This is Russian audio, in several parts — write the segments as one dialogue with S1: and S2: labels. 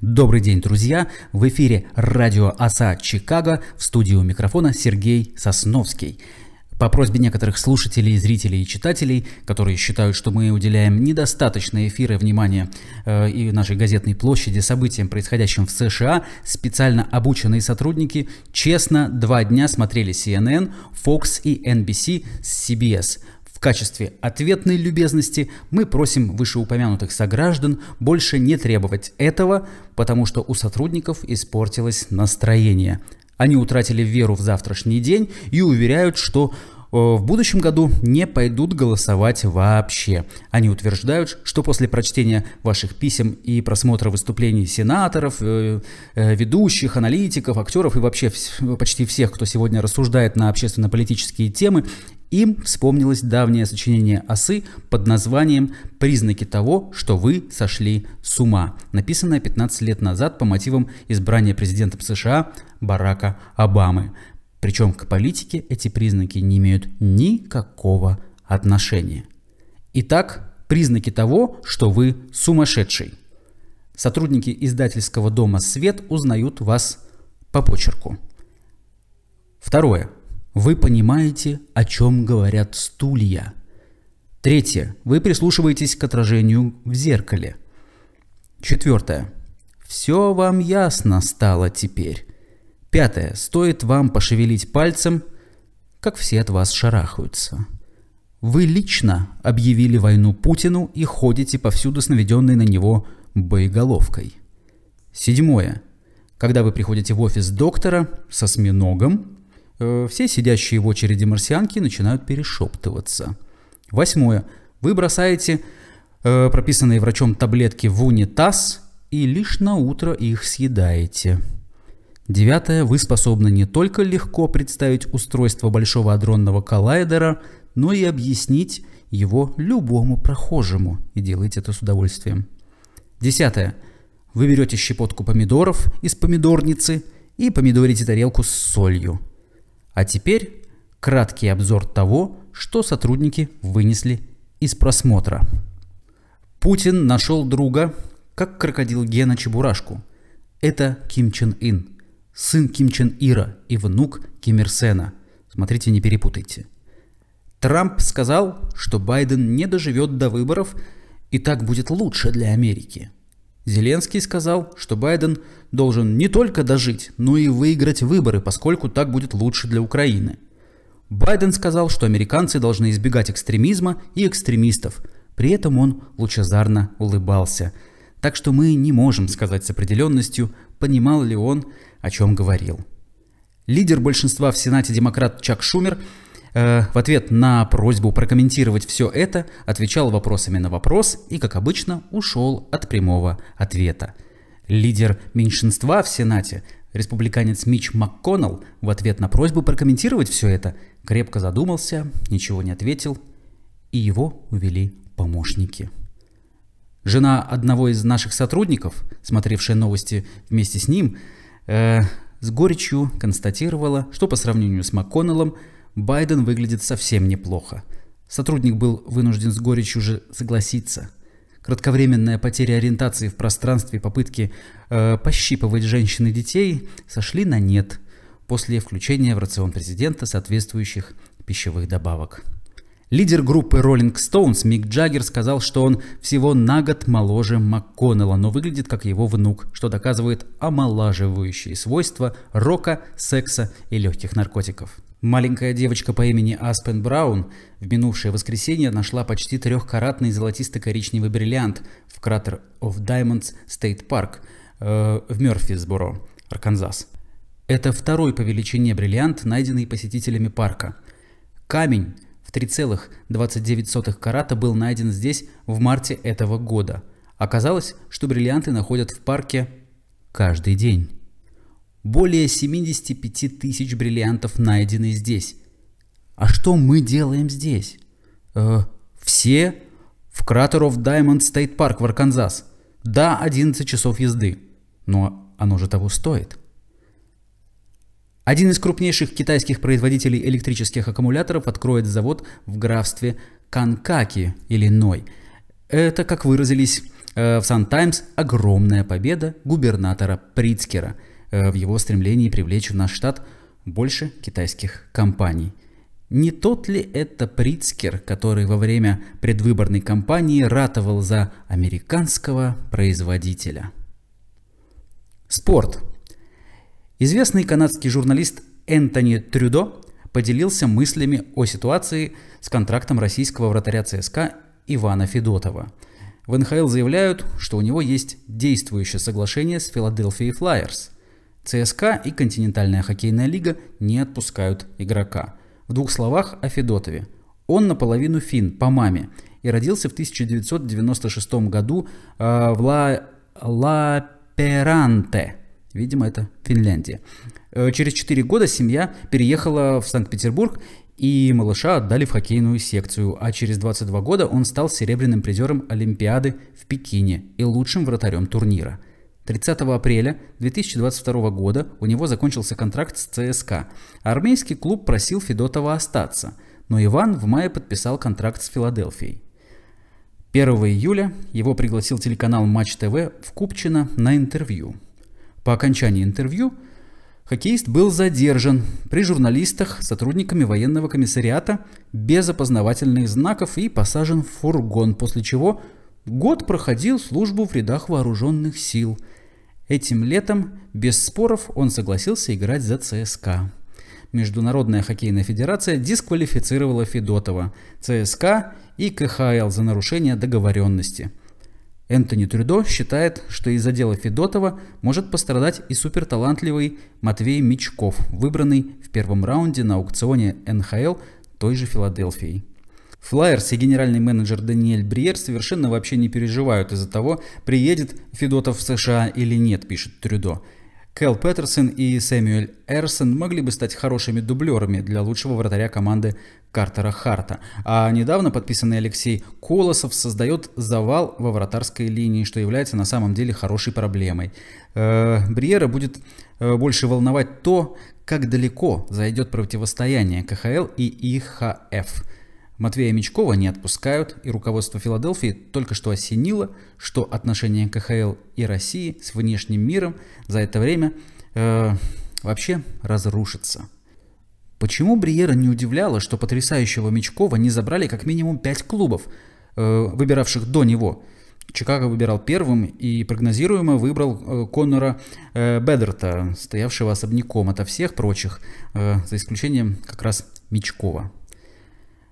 S1: Добрый день, друзья! В эфире радио Аса Чикаго» в студии у микрофона Сергей Сосновский. По просьбе некоторых слушателей, зрителей и читателей, которые считают, что мы уделяем недостаточное эфира внимания э, и нашей газетной площади событиям, происходящим в США, специально обученные сотрудники честно два дня смотрели CNN, Fox и NBC с CBS – в качестве ответной любезности мы просим вышеупомянутых сограждан больше не требовать этого, потому что у сотрудников испортилось настроение. Они утратили веру в завтрашний день и уверяют, что э, в будущем году не пойдут голосовать вообще. Они утверждают, что после прочтения ваших писем и просмотра выступлений сенаторов, э, э, ведущих, аналитиков, актеров и вообще почти всех, кто сегодня рассуждает на общественно-политические темы, им вспомнилось давнее сочинение осы под названием «Признаки того, что вы сошли с ума», написанное 15 лет назад по мотивам избрания президентом США Барака Обамы. Причем к политике эти признаки не имеют никакого отношения. Итак, признаки того, что вы сумасшедший. Сотрудники издательского дома «Свет» узнают вас по почерку. Второе. Вы понимаете, о чем говорят стулья. Третье. Вы прислушиваетесь к отражению в зеркале. Четвертое. Все вам ясно стало теперь. Пятое. Стоит вам пошевелить пальцем, как все от вас шарахаются. Вы лично объявили войну Путину и ходите повсюду с наведенной на него боеголовкой. Седьмое. Когда вы приходите в офис доктора со сминогом, Э, все сидящие в очереди марсианки начинают перешептываться. Восьмое. Вы бросаете э, прописанные врачом таблетки в унитаз и лишь на утро их съедаете. Девятое. Вы способны не только легко представить устройство Большого адронного коллайдера, но и объяснить его любому прохожему и делаете это с удовольствием. Десятое. Вы берете щепотку помидоров из помидорницы и помидорите тарелку с солью. А теперь краткий обзор того, что сотрудники вынесли из просмотра. Путин нашел друга, как крокодил Гена Чебурашку. Это Ким Чен Ин, сын Ким Чен Ира и внук Ким Ир Сена. Смотрите, не перепутайте. Трамп сказал, что Байден не доживет до выборов и так будет лучше для Америки. Зеленский сказал, что Байден должен не только дожить, но и выиграть выборы, поскольку так будет лучше для Украины. Байден сказал, что американцы должны избегать экстремизма и экстремистов. При этом он лучезарно улыбался. Так что мы не можем сказать с определенностью, понимал ли он, о чем говорил. Лидер большинства в Сенате демократ Чак Шумер – Э, в ответ на просьбу прокомментировать все это отвечал вопросами на вопрос и, как обычно, ушел от прямого ответа. Лидер меньшинства в Сенате, республиканец Мич МакКоннелл, в ответ на просьбу прокомментировать все это, крепко задумался, ничего не ответил, и его увели помощники. Жена одного из наших сотрудников, смотревшая новости вместе с ним, э, с горечью констатировала, что по сравнению с МакКоннеллом Байден выглядит совсем неплохо. Сотрудник был вынужден с горечью же согласиться. Кратковременная потеря ориентации в пространстве и попытки э, пощипывать женщин и детей сошли на нет после включения в рацион президента соответствующих пищевых добавок. Лидер группы Rolling Stones Мик Джаггер сказал, что он всего на год моложе МакКоннелла, но выглядит как его внук, что доказывает омолаживающие свойства рока, секса и легких наркотиков. Маленькая девочка по имени Аспен Браун в минувшее воскресенье нашла почти трехкаратный золотисто-коричневый бриллиант в кратер of Diamonds State Park э, в Мёрфисборо, Арканзас. Это второй по величине бриллиант, найденный посетителями парка. Камень в 3,29 карата был найден здесь в марте этого года. Оказалось, что бриллианты находят в парке каждый день. Более 75 тысяч бриллиантов найдены здесь. А что мы делаем здесь? Э, все в кратер of Diamond State Park в Арканзас. Да, 11 часов езды. Но оно же того стоит. Один из крупнейших китайских производителей электрических аккумуляторов откроет завод в графстве Канкаки, Иллиной. Это, как выразились э, в Сан Таймс, огромная победа губернатора Прицкера – Э, в его стремлении привлечь в наш штат больше китайских компаний. Не тот ли это Прицкер, который во время предвыборной кампании ратовал за американского производителя? Спорт. Известный канадский журналист Энтони Трюдо поделился мыслями о ситуации с контрактом российского вратаря ЦСКА Ивана Федотова. В НХЛ заявляют, что у него есть действующее соглашение с Филадельфией Флайерс – ЦСКА и Континентальная хоккейная лига не отпускают игрока. В двух словах о Федотове. Он наполовину фин по маме и родился в 1996 году э, в Ла... Видимо, это Финляндия. Э, через 4 года семья переехала в Санкт-Петербург и малыша отдали в хоккейную секцию, а через 22 года он стал серебряным призером Олимпиады в Пекине и лучшим вратарем турнира – 30 апреля 2022 года у него закончился контракт с ЦСКА. Армейский клуб просил Федотова остаться, но Иван в мае подписал контракт с Филадельфией. 1 июля его пригласил телеканал Матч ТВ в Купчино на интервью. По окончании интервью хоккеист был задержан при журналистах, сотрудниками военного комиссариата без опознавательных знаков и посажен в фургон, после чего Год проходил службу в рядах вооруженных сил. Этим летом, без споров, он согласился играть за ЦСКА. Международная хоккейная федерация дисквалифицировала Федотова, ЦСКА и КХЛ за нарушение договоренности. Энтони Трюдо считает, что из-за дела Федотова может пострадать и суперталантливый Матвей Мичков, выбранный в первом раунде на аукционе НХЛ той же Филадельфии. Флайерс и генеральный менеджер Даниэль Бриер совершенно вообще не переживают из-за того, приедет Федотов в США или нет, пишет Трюдо. Кэл Петерсон и Сэмюэль Эрсон могли бы стать хорошими дублерами для лучшего вратаря команды Картера Харта. А недавно подписанный Алексей Колосов создает завал во вратарской линии, что является на самом деле хорошей проблемой. Э, Бриера будет э, больше волновать то, как далеко зайдет противостояние КХЛ и ИХФ. Матвея Мечкова не отпускают, и руководство Филадельфии только что осенило, что отношения КХЛ и России с внешним миром за это время э, вообще разрушатся. Почему Бриера не удивляло, что потрясающего Мечкова не забрали как минимум 5 клубов, э, выбиравших до него? Чикаго выбирал первым и прогнозируемо выбрал э, Конора э, Бедерта, стоявшего особняком ото всех прочих, э, за исключением как раз Мечкова.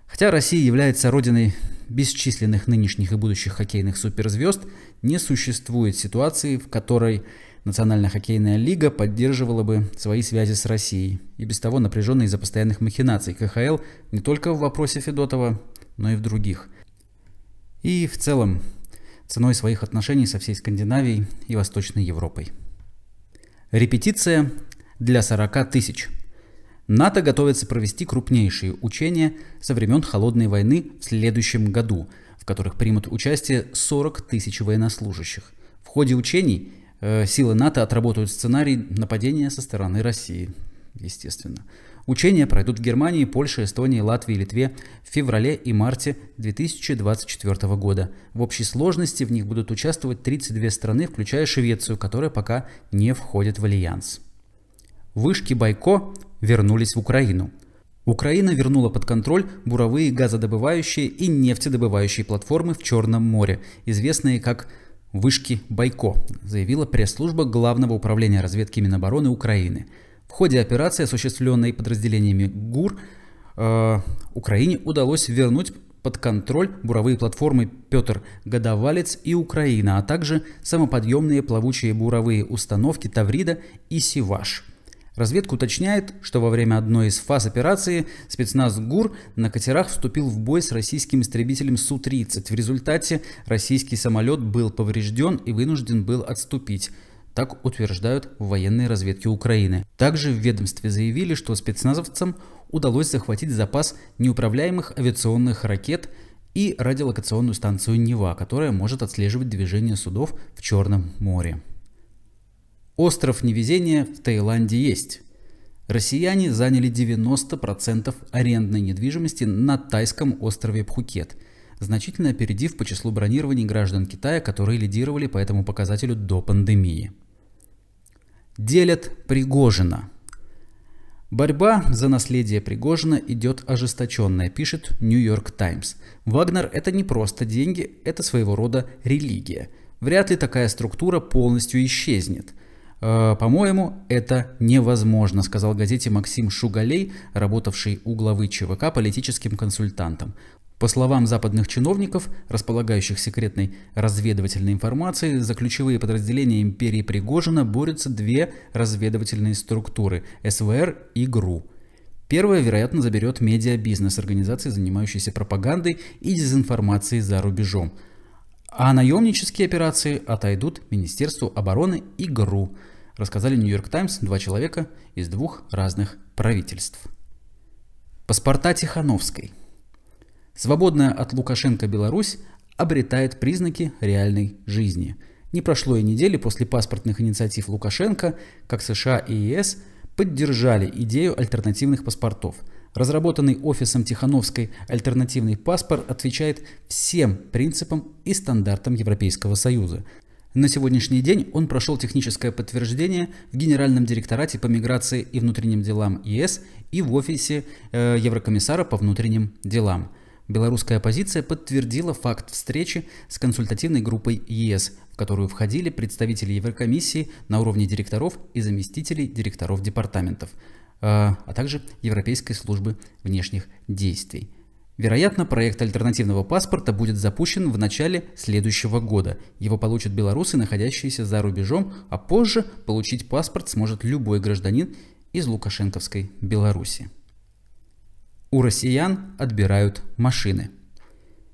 S1: Хотя Россия является родиной бесчисленных нынешних и будущих хоккейных суперзвезд, не существует ситуации, в которой Национальная хоккейная лига поддерживала бы свои связи с Россией, и без того напряженные из-за постоянных махинаций КХЛ не только в вопросе Федотова, но и в других. И в целом, ценой своих отношений со всей Скандинавией и Восточной Европой. Репетиция для 40 тысяч – НАТО готовится провести крупнейшие учения со времен Холодной войны в следующем году, в которых примут участие 40 тысяч военнослужащих. В ходе учений э, силы НАТО отработают сценарий нападения со стороны России, естественно. Учения пройдут в Германии, Польше, Эстонии, Латвии, и Литве в феврале и марте 2024 года. В общей сложности в них будут участвовать 32 страны, включая Швецию, которая пока не входит в альянс. Вышки Байко вернулись в Украину. Украина вернула под контроль буровые газодобывающие и нефтедобывающие платформы в Черном море, известные как «вышки Байко», заявила пресс-служба Главного управления разведки Минобороны Украины. В ходе операции, осуществленной подразделениями ГУР, э, Украине удалось вернуть под контроль буровые платформы Петр Годовалец и Украина, а также самоподъемные плавучие буровые установки Таврида и Сиваш. Разведка уточняет, что во время одной из фаз операции спецназ ГУР на катерах вступил в бой с российским истребителем Су-30. В результате российский самолет был поврежден и вынужден был отступить. Так утверждают в военной разведке Украины. Также в ведомстве заявили, что спецназовцам удалось захватить запас неуправляемых авиационных ракет и радиолокационную станцию «Нева», которая может отслеживать движение судов в Черном море. Остров невезения в Таиланде есть. Россияне заняли 90% арендной недвижимости на тайском острове Пхукет, значительно опередив по числу бронирований граждан Китая, которые лидировали по этому показателю до пандемии. Делят Пригожина. Борьба за наследие Пригожина идет ожесточенная, пишет Нью-Йорк Таймс. Вагнер – это не просто деньги, это своего рода религия. Вряд ли такая структура полностью исчезнет. «Э, «По-моему, это невозможно», — сказал газете Максим Шугалей, работавший у главы ЧВК политическим консультантом. По словам западных чиновников, располагающих секретной разведывательной информацией, за ключевые подразделения империи Пригожина борются две разведывательные структуры – СВР и ГРУ. Первая, вероятно, заберет медиабизнес организации, занимающейся пропагандой и дезинформацией за рубежом. А наемнические операции отойдут Министерству обороны и ГРУ – рассказали Нью-Йорк Таймс два человека из двух разных правительств. Паспорта Тихановской. Свободная от Лукашенко Беларусь обретает признаки реальной жизни. Не прошло и недели после паспортных инициатив Лукашенко, как США и ЕС поддержали идею альтернативных паспортов – Разработанный офисом Тихановской альтернативный паспорт отвечает всем принципам и стандартам Европейского Союза – на сегодняшний день он прошел техническое подтверждение в Генеральном директорате по миграции и внутренним делам ЕС и в офисе э, Еврокомиссара по внутренним делам. Белорусская оппозиция подтвердила факт встречи с консультативной группой ЕС, в которую входили представители Еврокомиссии на уровне директоров и заместителей директоров департаментов, э, а также Европейской службы внешних действий. Вероятно, проект альтернативного паспорта будет запущен в начале следующего года. Его получат белорусы, находящиеся за рубежом, а позже получить паспорт сможет любой гражданин из Лукашенковской Беларуси. У россиян отбирают машины.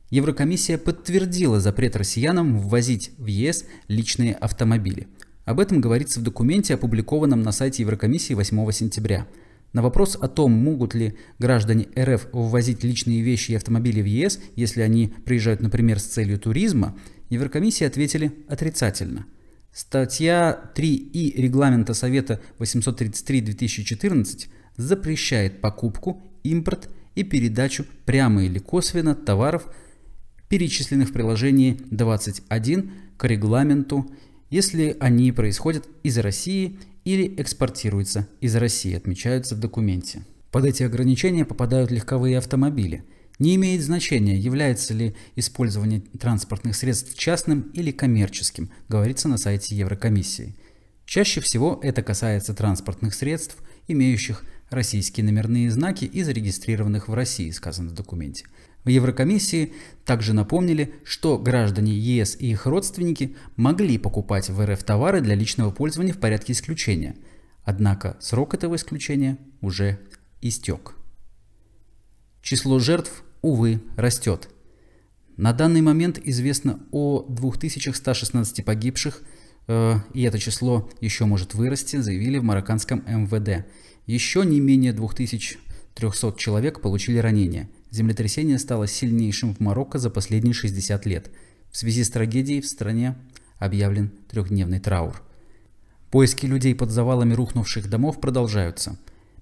S1: Еврокомиссия подтвердила запрет россиянам ввозить в ЕС личные автомобили. Об этом говорится в документе, опубликованном на сайте Еврокомиссии 8 сентября – на вопрос о том, могут ли граждане РФ ввозить личные вещи и автомобили в ЕС, если они приезжают, например, с целью туризма, Еврокомиссии ответили отрицательно. Статья 3и регламента Совета 833-2014 запрещает покупку, импорт и передачу прямо или косвенно товаров, перечисленных в приложении 21 к регламенту, если они происходят из России или экспортируется из России, отмечаются в документе. Под эти ограничения попадают легковые автомобили. Не имеет значения, является ли использование транспортных средств частным или коммерческим, говорится на сайте Еврокомиссии. Чаще всего это касается транспортных средств, имеющих российские номерные знаки и зарегистрированных в России, сказано в документе. В Еврокомиссии также напомнили, что граждане ЕС и их родственники могли покупать в РФ товары для личного пользования в порядке исключения. Однако срок этого исключения уже истек. Число жертв, увы, растет. На данный момент известно о 2116 погибших, э, и это число еще может вырасти, заявили в марокканском МВД. Еще не менее 2300 человек получили ранения – Землетрясение стало сильнейшим в Марокко за последние 60 лет. В связи с трагедией в стране объявлен трехдневный траур. Поиски людей под завалами рухнувших домов продолжаются.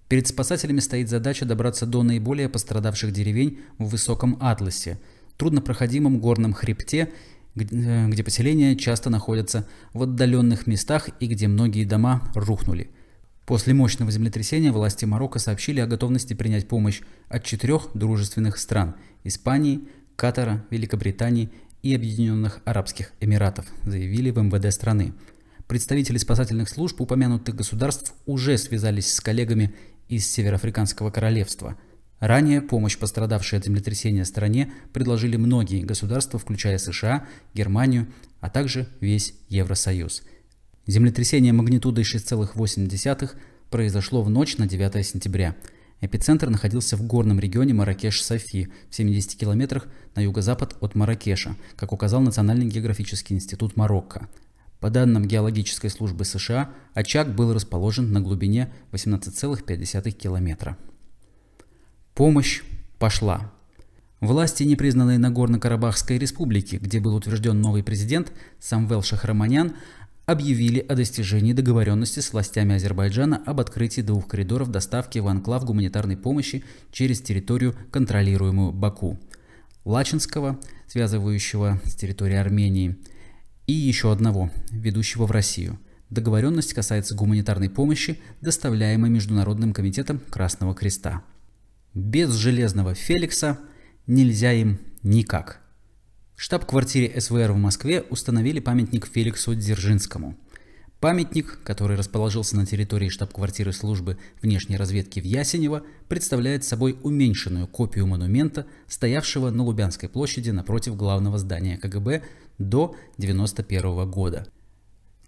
S1: Перед спасателями стоит задача добраться до наиболее пострадавших деревень в Высоком Атласе, труднопроходимом горном хребте, э, где поселения часто находятся в отдаленных местах и где многие дома рухнули – После мощного землетрясения власти Марокко сообщили о готовности принять помощь от четырех дружественных стран – Испании, Катара, Великобритании и Объединенных Арабских Эмиратов, заявили в МВД страны. Представители спасательных служб упомянутых государств уже связались с коллегами из Североафриканского королевства. Ранее помощь пострадавшей от землетрясения стране предложили многие государства, включая США, Германию, а также весь Евросоюз – Землетрясение магнитудой 6,8 произошло в ночь на 9 сентября. Эпицентр находился в горном регионе Маракеш-Софи, в 70 километрах на юго-запад от Маракеша, как указал Национальный географический институт Марокко. По данным геологической службы США, очаг был расположен на глубине 18,5 километра. Помощь пошла. Власти непризнанной Нагорно-Карабахской республики, где был утвержден новый президент Самвел Шахраманян, объявили о достижении договоренности с властями Азербайджана об открытии двух коридоров доставки в анклав гуманитарной помощи через территорию, контролируемую Баку. Лачинского, связывающего с территорией Армении, и еще одного, ведущего в Россию. Договоренность касается гуманитарной помощи, доставляемой Международным комитетом Красного Креста. Без железного Феликса нельзя им никак штаб-квартире СВР в Москве установили памятник Феликсу Дзержинскому. Памятник, который расположился на территории штаб-квартиры службы внешней разведки в Ясенево, представляет собой уменьшенную копию монумента, стоявшего на Лубянской площади напротив главного здания КГБ до 1991 года.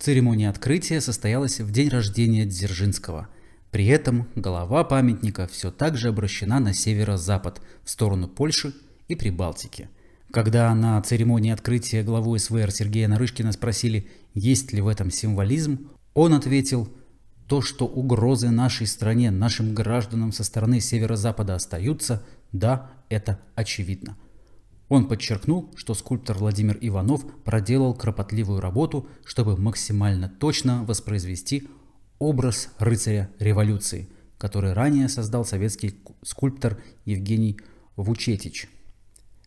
S1: Церемония открытия состоялась в день рождения Дзержинского. При этом голова памятника все так же обращена на северо-запад, в сторону Польши и Прибалтики – когда на церемонии открытия главу СВР Сергея Нарышкина спросили, есть ли в этом символизм, он ответил, то, что угрозы нашей стране, нашим гражданам со стороны северо-запада остаются, да, это очевидно. Он подчеркнул, что скульптор Владимир Иванов проделал кропотливую работу, чтобы максимально точно воспроизвести образ рыцаря революции, который ранее создал советский скульптор Евгений Вучетич –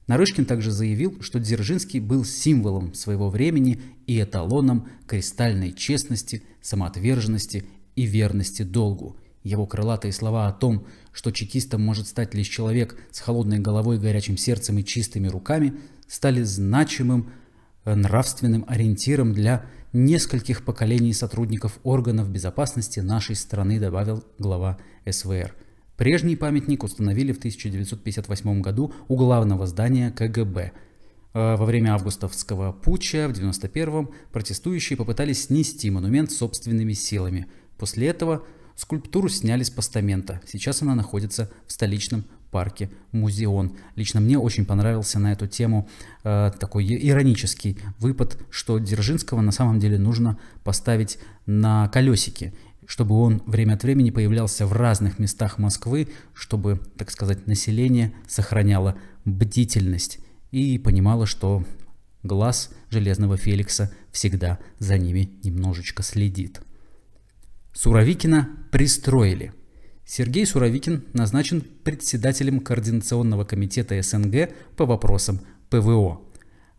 S1: Нарышкин также заявил, что Дзержинский был символом своего времени и эталоном кристальной честности, самоотверженности и верности долгу. Его крылатые слова о том, что чекистом может стать лишь человек с холодной головой, горячим сердцем и чистыми руками, стали значимым э, нравственным ориентиром для нескольких поколений сотрудников органов безопасности нашей страны, добавил глава СВР. Прежний памятник установили в 1958 году у главного здания КГБ. А во время августовского путча в 1991-м протестующие попытались снести монумент собственными силами. После этого скульптуру сняли с постамента. Сейчас она находится в столичном парке Музеон. Лично мне очень понравился на эту тему э, такой иронический выпад, что Дзержинского на самом деле нужно поставить на колесики чтобы он время от времени появлялся в разных местах Москвы, чтобы, так сказать, население сохраняло бдительность и понимало, что глаз Железного Феликса всегда за ними немножечко следит. Суровикина пристроили. Сергей Суровикин назначен председателем Координационного комитета СНГ по вопросам ПВО.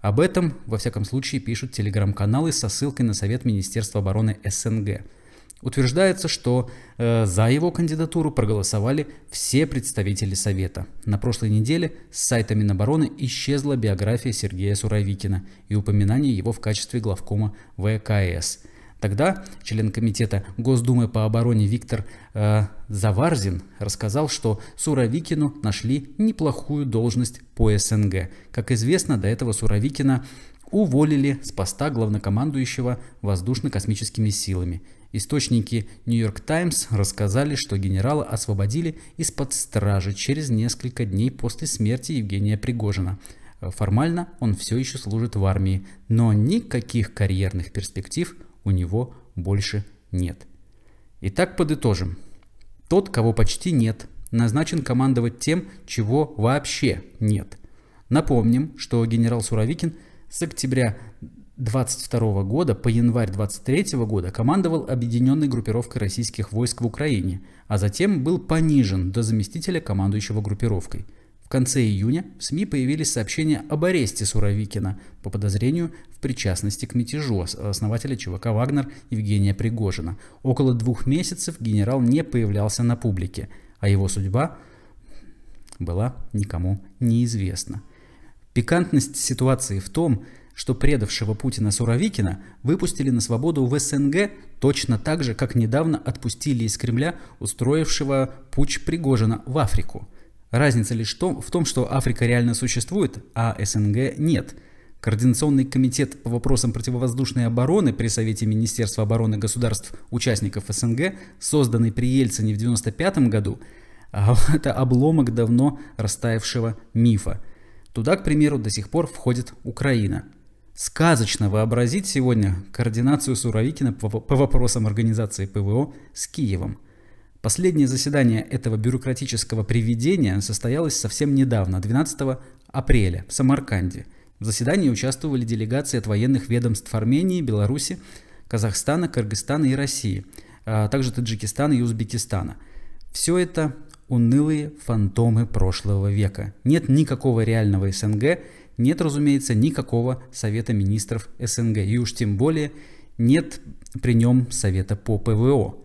S1: Об этом, во всяком случае, пишут телеграм-каналы со ссылкой на Совет Министерства обороны СНГ – Утверждается, что э, за его кандидатуру проголосовали все представители Совета. На прошлой неделе с сайта Минобороны исчезла биография Сергея Суровикина и упоминание его в качестве главкома ВКС. Тогда член комитета Госдумы по обороне Виктор э, Заварзин рассказал, что Суровикину нашли неплохую должность по СНГ. Как известно, до этого Суровикина уволили с поста главнокомандующего воздушно-космическими силами – Источники New York Times рассказали, что генерала освободили из-под стражи через несколько дней после смерти Евгения Пригожина. Формально он все еще служит в армии, но никаких карьерных перспектив у него больше нет. Итак, подытожим. Тот, кого почти нет, назначен командовать тем, чего вообще нет. Напомним, что генерал Суровикин с октября 22 года по январь 23 года командовал объединенной группировкой российских войск в Украине, а затем был понижен до заместителя командующего группировкой. В конце июня в СМИ появились сообщения об аресте Суровикина по подозрению в причастности к мятежу основателя ЧВК «Вагнер» Евгения Пригожина. Около двух месяцев генерал не появлялся на публике, а его судьба была никому неизвестна. Пикантность ситуации в том, что предавшего Путина Суровикина выпустили на свободу в СНГ точно так же, как недавно отпустили из Кремля устроившего Пуч Пригожина в Африку. Разница лишь в том, что Африка реально существует, а СНГ нет – Координационный комитет по вопросам противовоздушной обороны при Совете Министерства обороны государств участников СНГ, созданный при Ельцине в 1995 году, а это обломок давно растаявшего мифа. Туда, к примеру, до сих пор входит Украина – сказочно вообразить сегодня координацию Суровикина по вопросам организации ПВО с Киевом. Последнее заседание этого бюрократического привидения состоялось совсем недавно, 12 апреля, в Самарканде. В заседании участвовали делегации от военных ведомств Армении, Беларуси, Казахстана, Кыргызстана и России, а также Таджикистана и Узбекистана. Все это унылые фантомы прошлого века. Нет никакого реального СНГ, нет, разумеется, никакого Совета министров СНГ, и уж тем более нет при нем Совета по ПВО.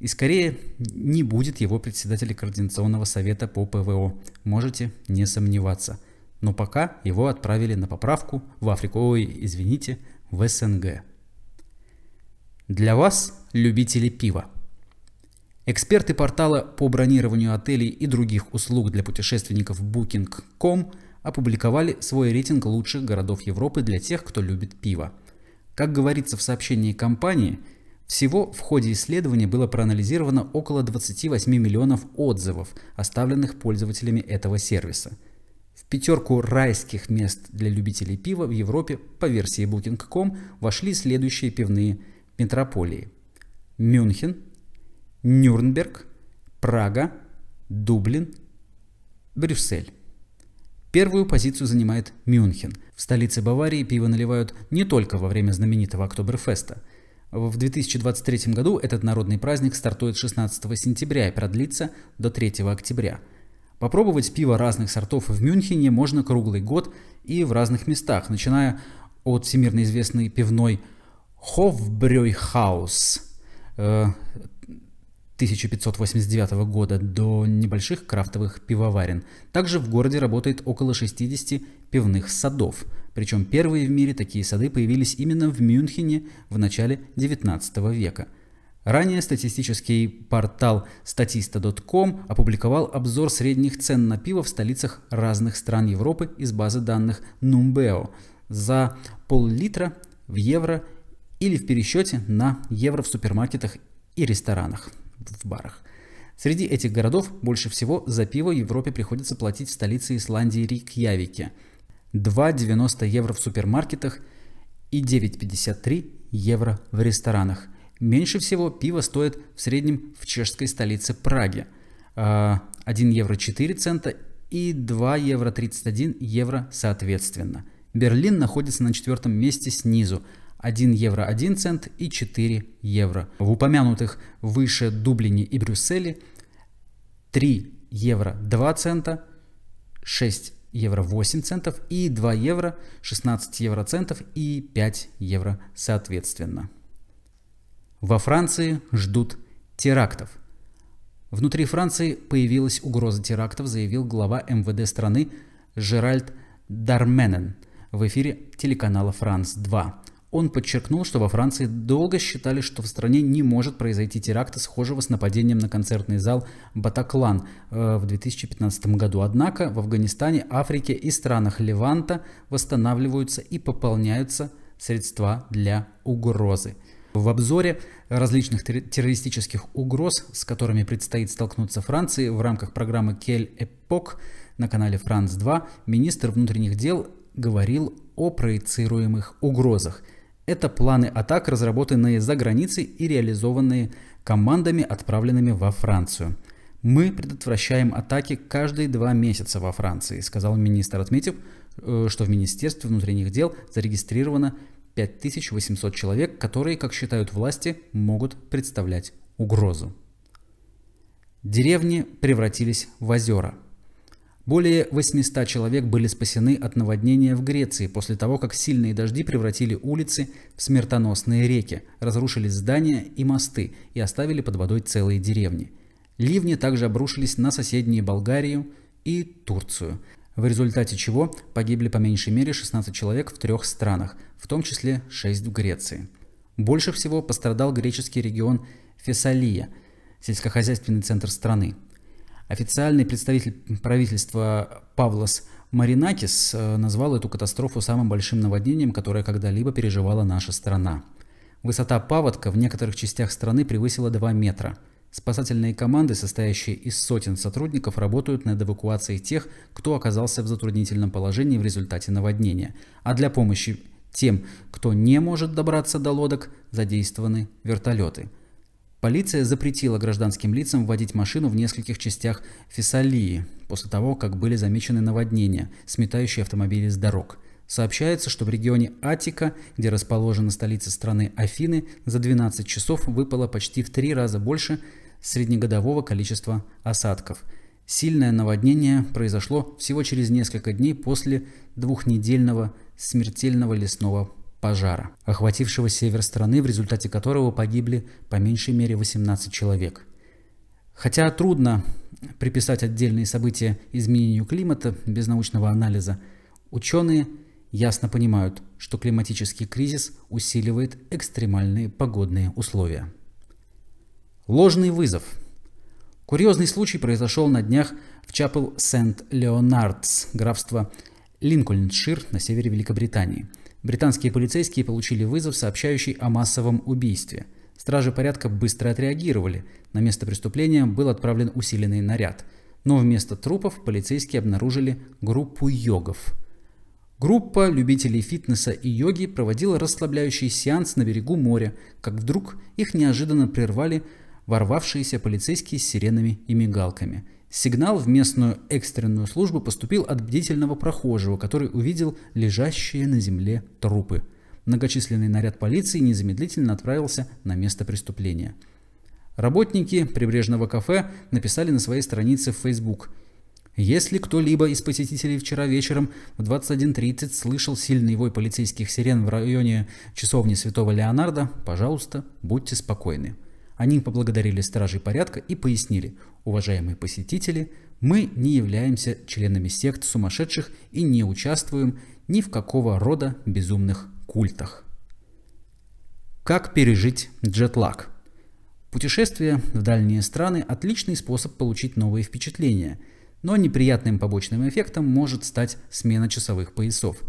S1: И скорее не будет его председателя Координационного совета по ПВО, можете не сомневаться. Но пока его отправили на поправку в Африку, ой, извините, в СНГ. Для вас, любители пива. Эксперты портала по бронированию отелей и других услуг для путешественников Booking.com – опубликовали свой рейтинг лучших городов Европы для тех, кто любит пиво. Как говорится в сообщении компании, всего в ходе исследования было проанализировано около 28 миллионов отзывов, оставленных пользователями этого сервиса. В пятерку райских мест для любителей пива в Европе по версии Booking.com вошли следующие пивные метрополии. Мюнхен, Нюрнберг, Прага, Дублин, Брюссель. Первую позицию занимает Мюнхен. В столице Баварии пиво наливают не только во время знаменитого Октоберфеста. В 2023 году этот народный праздник стартует 16 сентября и продлится до 3 октября. Попробовать пиво разных сортов в Мюнхене можно круглый год и в разных местах, начиная от всемирно известной пивной Хофбрёйхаус, 1589 года до небольших крафтовых пивоварен. Также в городе работает около 60 пивных садов. Причем первые в мире такие сады появились именно в Мюнхене в начале 19 века. Ранее статистический портал statista.com опубликовал обзор средних цен на пиво в столицах разных стран Европы из базы данных Numbeo за пол-литра в евро или в пересчете на евро в супермаркетах и ресторанах в барах. Среди этих городов больше всего за пиво Европе приходится платить в столице Исландии Рикьявике. 2,90 евро в супермаркетах и 9,53 евро в ресторанах. Меньше всего пиво стоит в среднем в чешской столице Праге. 1 а, евро 4 цента и 2 евро 31 евро соответственно. Берлин находится на четвертом месте снизу 1 евро 1 цент и 4 евро. В упомянутых выше Дублине и Брюсселе 3 евро 2 цента, 6 евро 8 центов и 2 евро, 16 евро центов и 5 евро соответственно. Во Франции ждут терактов. Внутри Франции появилась угроза терактов, заявил глава МВД страны Жеральд Дарменен в эфире телеканала «Франс-2». Он подчеркнул, что во Франции долго считали, что в стране не может произойти теракта, схожего с нападением на концертный зал «Батаклан» э, в 2015 году. Однако в Афганистане, Африке и странах Леванта восстанавливаются и пополняются средства для угрозы. В обзоре различных террористических угроз, с которыми предстоит столкнуться Франции в рамках программы «Кель Эпок» на канале «Франц-2», министр внутренних дел говорил о проецируемых угрозах – это планы атак, разработанные за границей и реализованные командами, отправленными во Францию. «Мы предотвращаем атаки каждые два месяца во Франции», сказал министр, отметив, э, что в Министерстве внутренних дел зарегистрировано 5800 человек, которые, как считают власти, могут представлять угрозу. Деревни превратились в озера – более 800 человек были спасены от наводнения в Греции после того, как сильные дожди превратили улицы в смертоносные реки, разрушили здания и мосты и оставили под водой целые деревни. Ливни также обрушились на соседние Болгарию и Турцию, в результате чего погибли по меньшей мере 16 человек в трех странах, в том числе 6 в Греции. Больше всего пострадал греческий регион Фессалия, сельскохозяйственный центр страны. Официальный представитель правительства Павлос Маринакис э, назвал эту катастрофу самым большим наводнением, которое когда-либо переживала наша страна. Высота паводка в некоторых частях страны превысила 2 метра. Спасательные команды, состоящие из сотен сотрудников, работают над эвакуацией тех, кто оказался в затруднительном положении в результате наводнения. А для помощи тем, кто не может добраться до лодок, задействованы вертолеты – Полиция запретила гражданским лицам вводить машину в нескольких частях Фессалии после того, как были замечены наводнения, сметающие автомобили с дорог. Сообщается, что в регионе Атика, где расположена столица страны Афины, за 12 часов выпало почти в три раза больше среднегодового количества осадков. Сильное наводнение произошло всего через несколько дней после двухнедельного смертельного лесного пожара, охватившего север страны, в результате которого погибли по меньшей мере 18 человек. Хотя трудно приписать отдельные события изменению климата без научного анализа, ученые ясно понимают, что климатический кризис усиливает экстремальные погодные условия. Ложный вызов. Курьезный случай произошел на днях в Чапел Сент-Леонардс, графство Линкольншир на севере Великобритании – Британские полицейские получили вызов, сообщающий о массовом убийстве. Стражи порядка быстро отреагировали. На место преступления был отправлен усиленный наряд. Но вместо трупов полицейские обнаружили группу йогов. Группа любителей фитнеса и йоги проводила расслабляющий сеанс на берегу моря, как вдруг их неожиданно прервали ворвавшиеся полицейские с сиренами и мигалками – Сигнал в местную экстренную службу поступил от бдительного прохожего, который увидел лежащие на земле трупы. Многочисленный наряд полиции незамедлительно отправился на место преступления. Работники прибрежного кафе написали на своей странице в Facebook. Если кто-либо из посетителей вчера вечером в 21.30 слышал сильный вой полицейских сирен в районе часовни Святого Леонарда, пожалуйста, будьте спокойны. Они поблагодарили стражей порядка и пояснили, уважаемые посетители, мы не являемся членами сект сумасшедших и не участвуем ни в какого рода безумных культах. Как пережить джетлаг? Путешествие в дальние страны – отличный способ получить новые впечатления, но неприятным побочным эффектом может стать смена часовых поясов –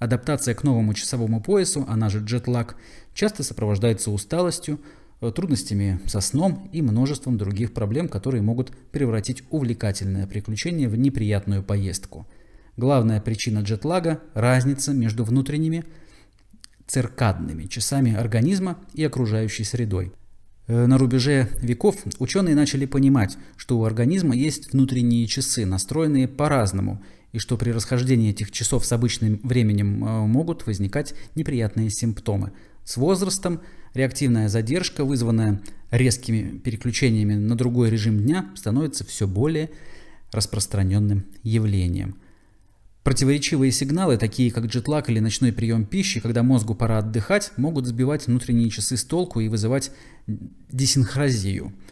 S1: Адаптация к новому часовому поясу, она же джетлаг, часто сопровождается усталостью, трудностями со сном и множеством других проблем, которые могут превратить увлекательное приключение в неприятную поездку. Главная причина джетлага – разница между внутренними циркадными часами организма и окружающей средой. Э, на рубеже веков ученые начали понимать, что у организма есть внутренние часы, настроенные по-разному, и что при расхождении этих часов с обычным временем э, могут возникать неприятные симптомы. С возрастом – Реактивная задержка, вызванная резкими переключениями на другой режим дня, становится все более распространенным явлением. Противоречивые сигналы, такие как джетлаг или ночной прием пищи, когда мозгу пора отдыхать, могут сбивать внутренние часы с толку и вызывать десинхразию –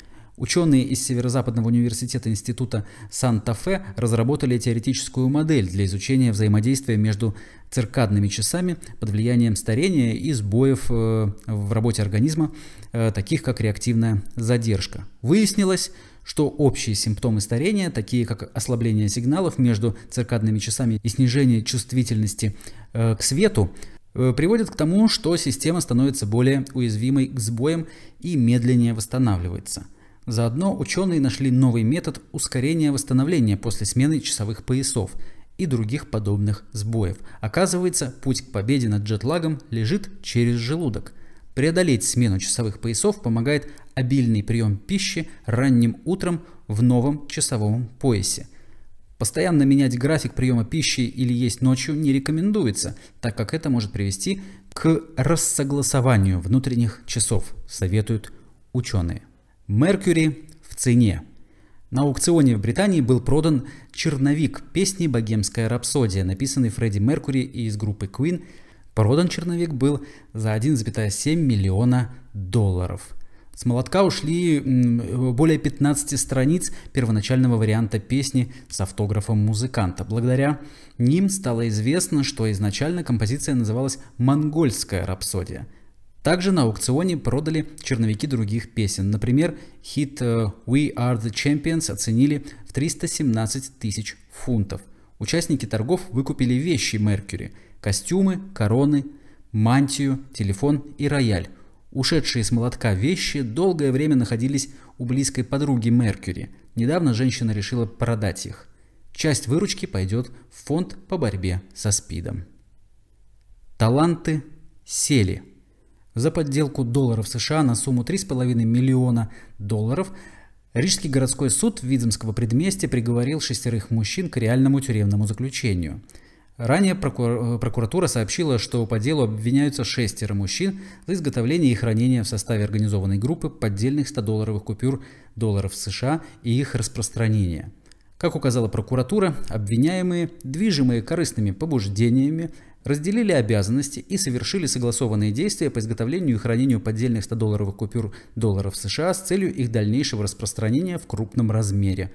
S1: Ученые из Северо-Западного университета Института Санта-Фе разработали теоретическую модель для изучения взаимодействия между циркадными часами под влиянием старения и сбоев э, в работе организма, э, таких как реактивная задержка. Выяснилось, что общие симптомы старения, такие как ослабление сигналов между циркадными часами и снижение чувствительности э, к свету, приводят к тому, что система становится более уязвимой к сбоям и медленнее восстанавливается – Заодно ученые нашли новый метод ускорения восстановления после смены часовых поясов и других подобных сбоев. Оказывается, путь к победе над джетлагом лежит через желудок. Преодолеть смену часовых поясов помогает обильный прием пищи ранним утром в новом часовом поясе. Постоянно менять график приема пищи или есть ночью не рекомендуется, так как это может привести к рассогласованию внутренних часов, советуют ученые. Меркьюри в цене. На аукционе в Британии был продан черновик песни «Богемская рапсодия», написанный Фредди Меркьюри из группы Queen. Продан черновик был за 1,7 миллиона долларов. С молотка ушли более 15 страниц первоначального варианта песни с автографом музыканта. Благодаря ним стало известно, что изначально композиция называлась «Монгольская рапсодия». Также на аукционе продали черновики других песен. Например, хит э, «We Are The Champions» оценили в 317 тысяч фунтов. Участники торгов выкупили вещи Меркьюри – костюмы, короны, мантию, телефон и рояль. Ушедшие с молотка вещи долгое время находились у близкой подруги Меркьюри. Недавно женщина решила продать их. Часть выручки пойдет в фонд по борьбе со СПИДом. Таланты сели – за подделку долларов США на сумму 3,5 миллиона долларов Рижский городской суд Видземского предместья приговорил шестерых мужчин к реальному тюремному заключению. Ранее э, прокуратура сообщила, что по делу обвиняются шестеро мужчин за изготовление и хранение в составе организованной группы поддельных 100-долларовых купюр долларов США и их распространение. Как указала прокуратура, обвиняемые, движимые корыстными побуждениями, разделили обязанности и совершили согласованные действия по изготовлению и хранению поддельных 100-долларовых купюр долларов США с целью их дальнейшего распространения в крупном размере.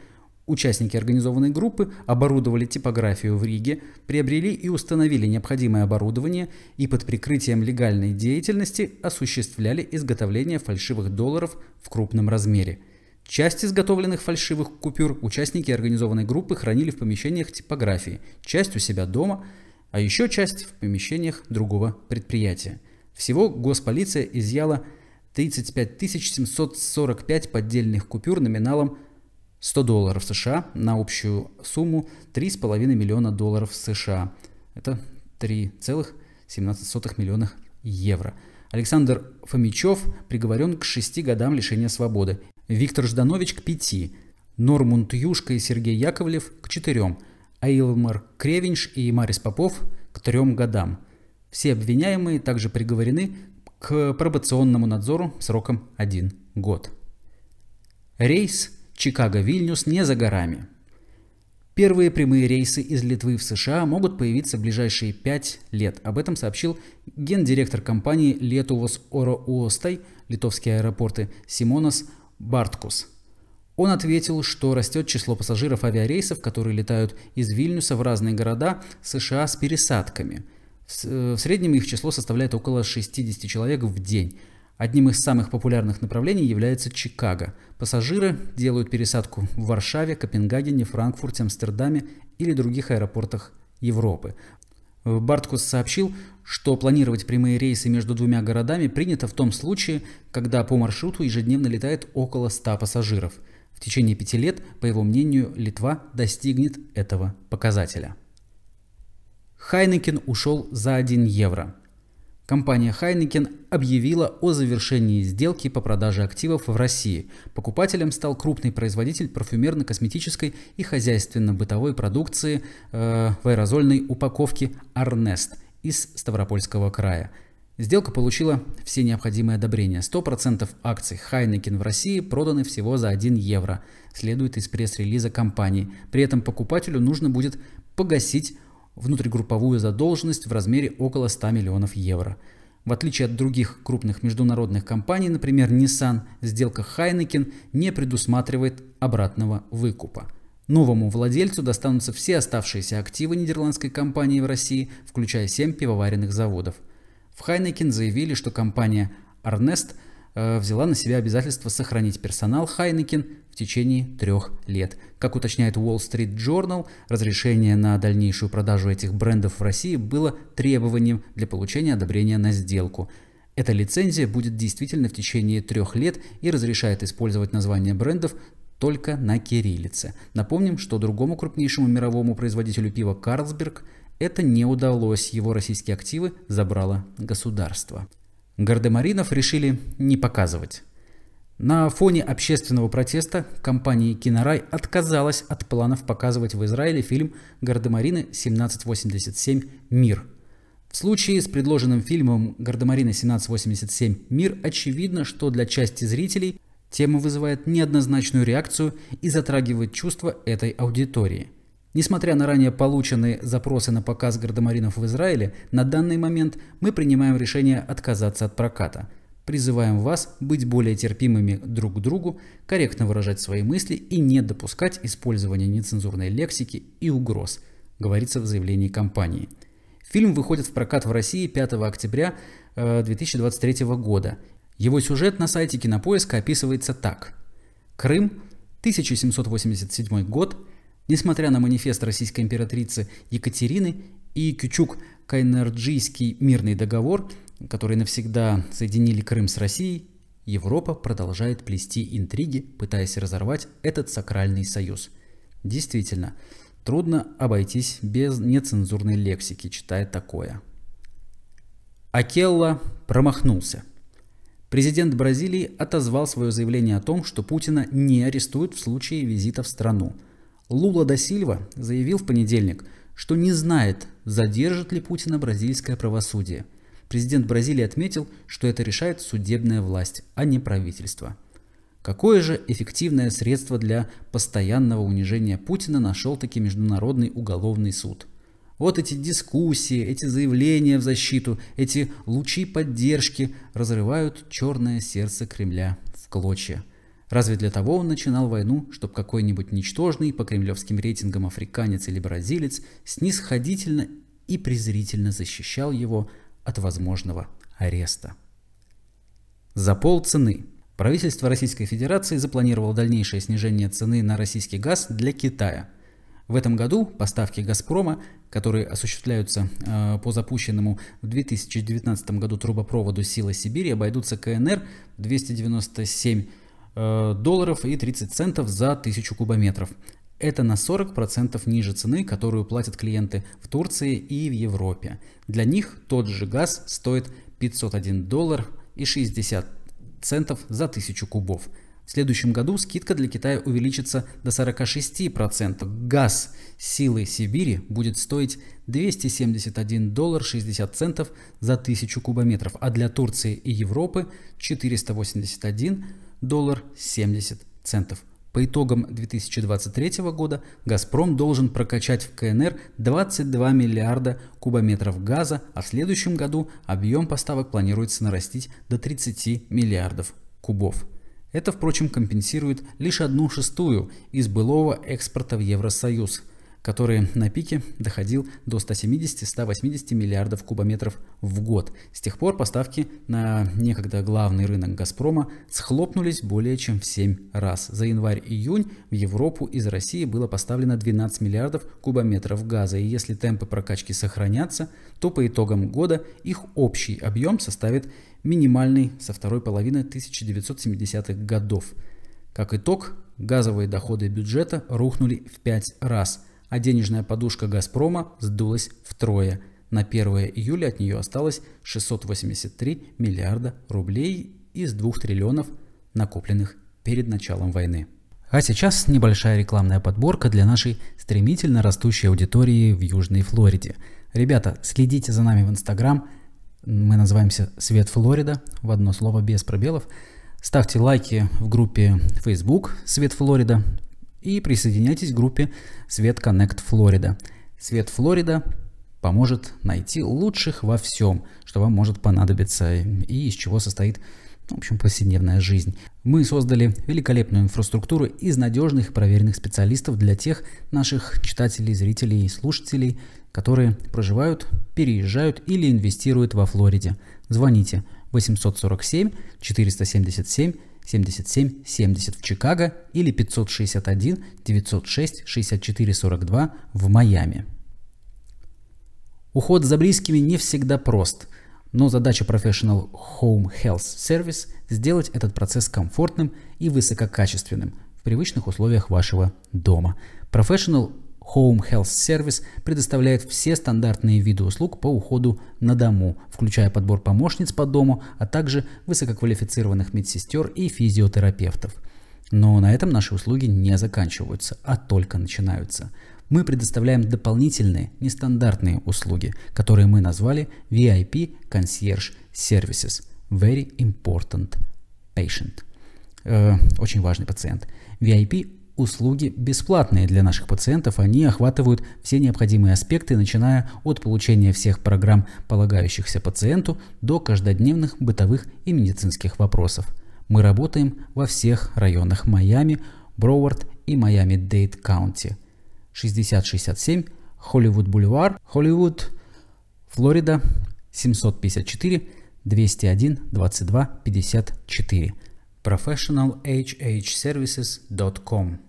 S1: Участники организованной группы оборудовали типографию в Риге, приобрели и установили необходимое оборудование и под прикрытием легальной деятельности осуществляли изготовление фальшивых долларов в крупном размере. Часть изготовленных фальшивых купюр участники организованной группы хранили в помещениях типографии, часть у себя дома – а еще часть в помещениях другого предприятия. Всего госполиция изъяла 35 745 поддельных купюр номиналом 100 долларов США на общую сумму 3,5 миллиона долларов США. Это 3,17 миллиона евро. Александр Фомичев приговорен к 6 годам лишения свободы. Виктор Жданович к 5. Нормунд Юшка и Сергей Яковлев к 4. Аилмар Кревинш и Марис Попов к трем годам. Все обвиняемые также приговорены к пробационному надзору сроком 1 год. Рейс Чикаго-Вильнюс не за горами. Первые прямые рейсы из Литвы в США могут появиться в ближайшие 5 лет. Об этом сообщил гендиректор компании Летувос Оро Уостай, литовские аэропорты Симонас Барткус – он ответил, что растет число пассажиров авиарейсов, которые летают из Вильнюса в разные города США с пересадками. Э, в среднем их число составляет около 60 человек в день. Одним из самых популярных направлений является Чикаго. Пассажиры делают пересадку в Варшаве, Копенгагене, Франкфурте, Амстердаме или других аэропортах Европы. Э, Барткус сообщил, что планировать прямые рейсы между двумя городами принято в том случае, когда по маршруту ежедневно летает около 100 пассажиров – в течение пяти лет, по его мнению, Литва достигнет этого показателя. Хайнекен ушел за 1 евро. Компания Хайнекен объявила о завершении сделки по продаже активов в России. Покупателем стал крупный производитель парфюмерно-косметической и хозяйственно-бытовой продукции э, в аэрозольной упаковке «Арнест» из Ставропольского края – Сделка получила все необходимые одобрения. 100% акций Heineken в России проданы всего за 1 евро, следует из пресс-релиза компании. При этом покупателю нужно будет погасить внутригрупповую задолженность в размере около 100 миллионов евро. В отличие от других крупных международных компаний, например, Nissan, сделка Heineken не предусматривает обратного выкупа. Новому владельцу достанутся все оставшиеся активы нидерландской компании в России, включая 7 пивоваренных заводов – в Хайнекен заявили, что компания Арнест э, взяла на себя обязательство сохранить персонал Хайнекен в течение трех лет. Как уточняет Wall Street Journal, разрешение на дальнейшую продажу этих брендов в России было требованием для получения одобрения на сделку. Эта лицензия будет действительно в течение трех лет и разрешает использовать название брендов только на кириллице. Напомним, что другому крупнейшему мировому производителю пива «Карлсберг» Это не удалось, его российские активы забрало государство. Гардемаринов решили не показывать. На фоне общественного протеста компания «Кинорай» отказалась от планов показывать в Израиле фильм «Гардемарины 1787. Мир». В случае с предложенным фильмом «Гардемарины 1787. Мир» очевидно, что для части зрителей тема вызывает неоднозначную реакцию и затрагивает чувства этой аудитории – Несмотря на ранее полученные запросы на показ гардемаринов в Израиле, на данный момент мы принимаем решение отказаться от проката. Призываем вас быть более терпимыми друг к другу, корректно выражать свои мысли и не допускать использования нецензурной лексики и угроз, говорится в заявлении компании. Фильм выходит в прокат в России 5 октября 2023 э, года. Его сюжет на сайте Кинопоиска описывается так. Крым, 1787 год, Несмотря на манифест российской императрицы Екатерины и Кючук Кайнерджийский мирный договор, который навсегда соединили Крым с Россией, Европа продолжает плести интриги, пытаясь разорвать этот сакральный союз. Действительно, трудно обойтись без нецензурной лексики, читая такое. Акелла промахнулся. Президент Бразилии отозвал свое заявление о том, что Путина не арестуют в случае визита в страну. Лула да Сильва заявил в понедельник, что не знает, задержит ли Путина бразильское правосудие. Президент Бразилии отметил, что это решает судебная власть, а не правительство. Какое же эффективное средство для постоянного унижения Путина нашел-таки Международный уголовный суд? Вот эти дискуссии, эти заявления в защиту, эти лучи поддержки разрывают черное сердце Кремля в клочья – Разве для того он начинал войну, чтобы какой-нибудь ничтожный по кремлевским рейтингам африканец или бразилец снисходительно и презрительно защищал его от возможного ареста? За полцены. Правительство Российской Федерации запланировало дальнейшее снижение цены на российский газ для Китая. В этом году поставки «Газпрома», которые осуществляются э, по запущенному в 2019 году трубопроводу «Сила Сибири», обойдутся КНР 297 Э, долларов и 30 центов за 1000 кубометров. Это на 40% ниже цены, которую платят клиенты в Турции и в Европе. Для них тот же газ стоит 501 доллар и 60 центов за 1000 кубов. В следующем году скидка для Китая увеличится до 46%. Газ силы Сибири будет стоить 271 доллар 60 центов за 1000 кубометров, а для Турции и Европы 481 доллар доллар 70 центов. По итогам 2023 года «Газпром» должен прокачать в КНР 22 миллиарда кубометров газа, а в следующем году объем поставок планируется нарастить до 30 миллиардов кубов. Это, впрочем, компенсирует лишь одну шестую из былого экспорта в Евросоюз – который на пике доходил до 170-180 миллиардов кубометров в год. С тех пор поставки на некогда главный рынок «Газпрома» схлопнулись более чем в 7 раз. За январь-июнь в Европу из России было поставлено 12 миллиардов кубометров газа, и если темпы прокачки сохранятся, то по итогам года их общий объем составит минимальный со второй половины 1970-х годов. Как итог, газовые доходы бюджета рухнули в 5 раз – а денежная подушка «Газпрома» сдулась втрое. На 1 июля от нее осталось 683 миллиарда рублей из 2 триллионов накопленных перед началом войны. А сейчас небольшая рекламная подборка для нашей стремительно растущей аудитории в Южной Флориде. Ребята, следите за нами в Инстаграм. Мы называемся «Свет Флорида», в одно слово без пробелов. Ставьте лайки в группе Facebook «Свет Флорида», и присоединяйтесь к группе Свет Connect Флорида. Свет Флорида поможет найти лучших во всем, что вам может понадобиться и из чего состоит в общем, повседневная жизнь. Мы создали великолепную инфраструктуру из надежных и проверенных специалистов для тех наших читателей, зрителей и слушателей, которые проживают, переезжают или инвестируют во Флориде. Звоните 847 477 7770 в Чикаго или 561 906 64 42 в Майами. Уход за близкими не всегда прост, но задача Professional Home Health Service – сделать этот процесс комфортным и высококачественным в привычных условиях вашего дома. Professional Home Health Service предоставляет все стандартные виды услуг по уходу на дому, включая подбор помощниц по дому, а также высококвалифицированных медсестер и физиотерапевтов. Но на этом наши услуги не заканчиваются, а только начинаются. Мы предоставляем дополнительные, нестандартные услуги, которые мы назвали VIP Concierge Services – Very Important Patient. Э, очень важный пациент. VIP Услуги бесплатные для наших пациентов, они охватывают все необходимые аспекты, начиная от получения всех программ, полагающихся пациенту, до каждодневных бытовых и медицинских вопросов. Мы работаем во всех районах Майами, Броуард и Майами-Дейт Каунти. 6067 Холливуд Бульвар, Холливуд, Флорида, 754 201 22 54 professionalhhservices.com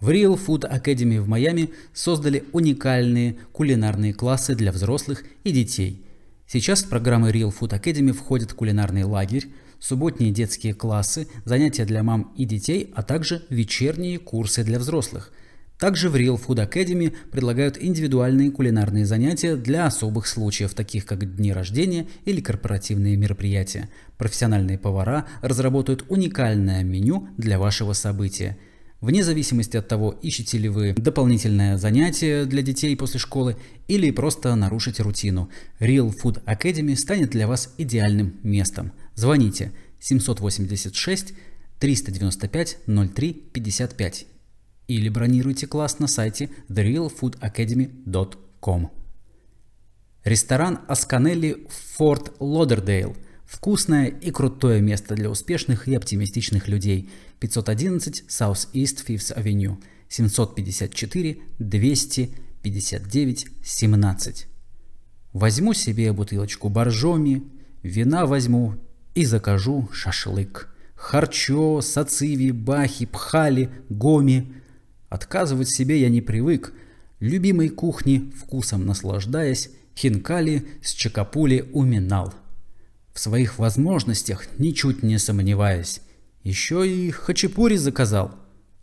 S1: в Real Food Academy в Майами создали уникальные кулинарные классы для взрослых и детей. Сейчас в программы Real Food Academy входят кулинарный лагерь, субботние детские классы, занятия для мам и детей, а также вечерние курсы для взрослых. Также в Real Food Academy предлагают индивидуальные кулинарные занятия для особых случаев, таких как дни рождения или корпоративные мероприятия. Профессиональные повара разработают уникальное меню для вашего события – Вне зависимости от того, ищете ли вы дополнительное занятие для детей после школы или просто нарушите рутину, Real Food Academy станет для вас идеальным местом. Звоните 786 395 03 55 или бронируйте класс на сайте therealfoodacademy.com. Ресторан Асканелли в Форт Лодердейл – Вкусное и крутое место для успешных и оптимистичных людей. 511 South East Fifth Avenue, 754 259 17. Возьму себе бутылочку боржоми, вина возьму и закажу шашлык. Харчо, сациви, бахи, пхали, гоми. Отказывать себе я не привык. Любимой кухни, вкусом наслаждаясь, хинкали с чакапули уминал. В своих возможностях ничуть не сомневаясь. Еще и хачапури заказал.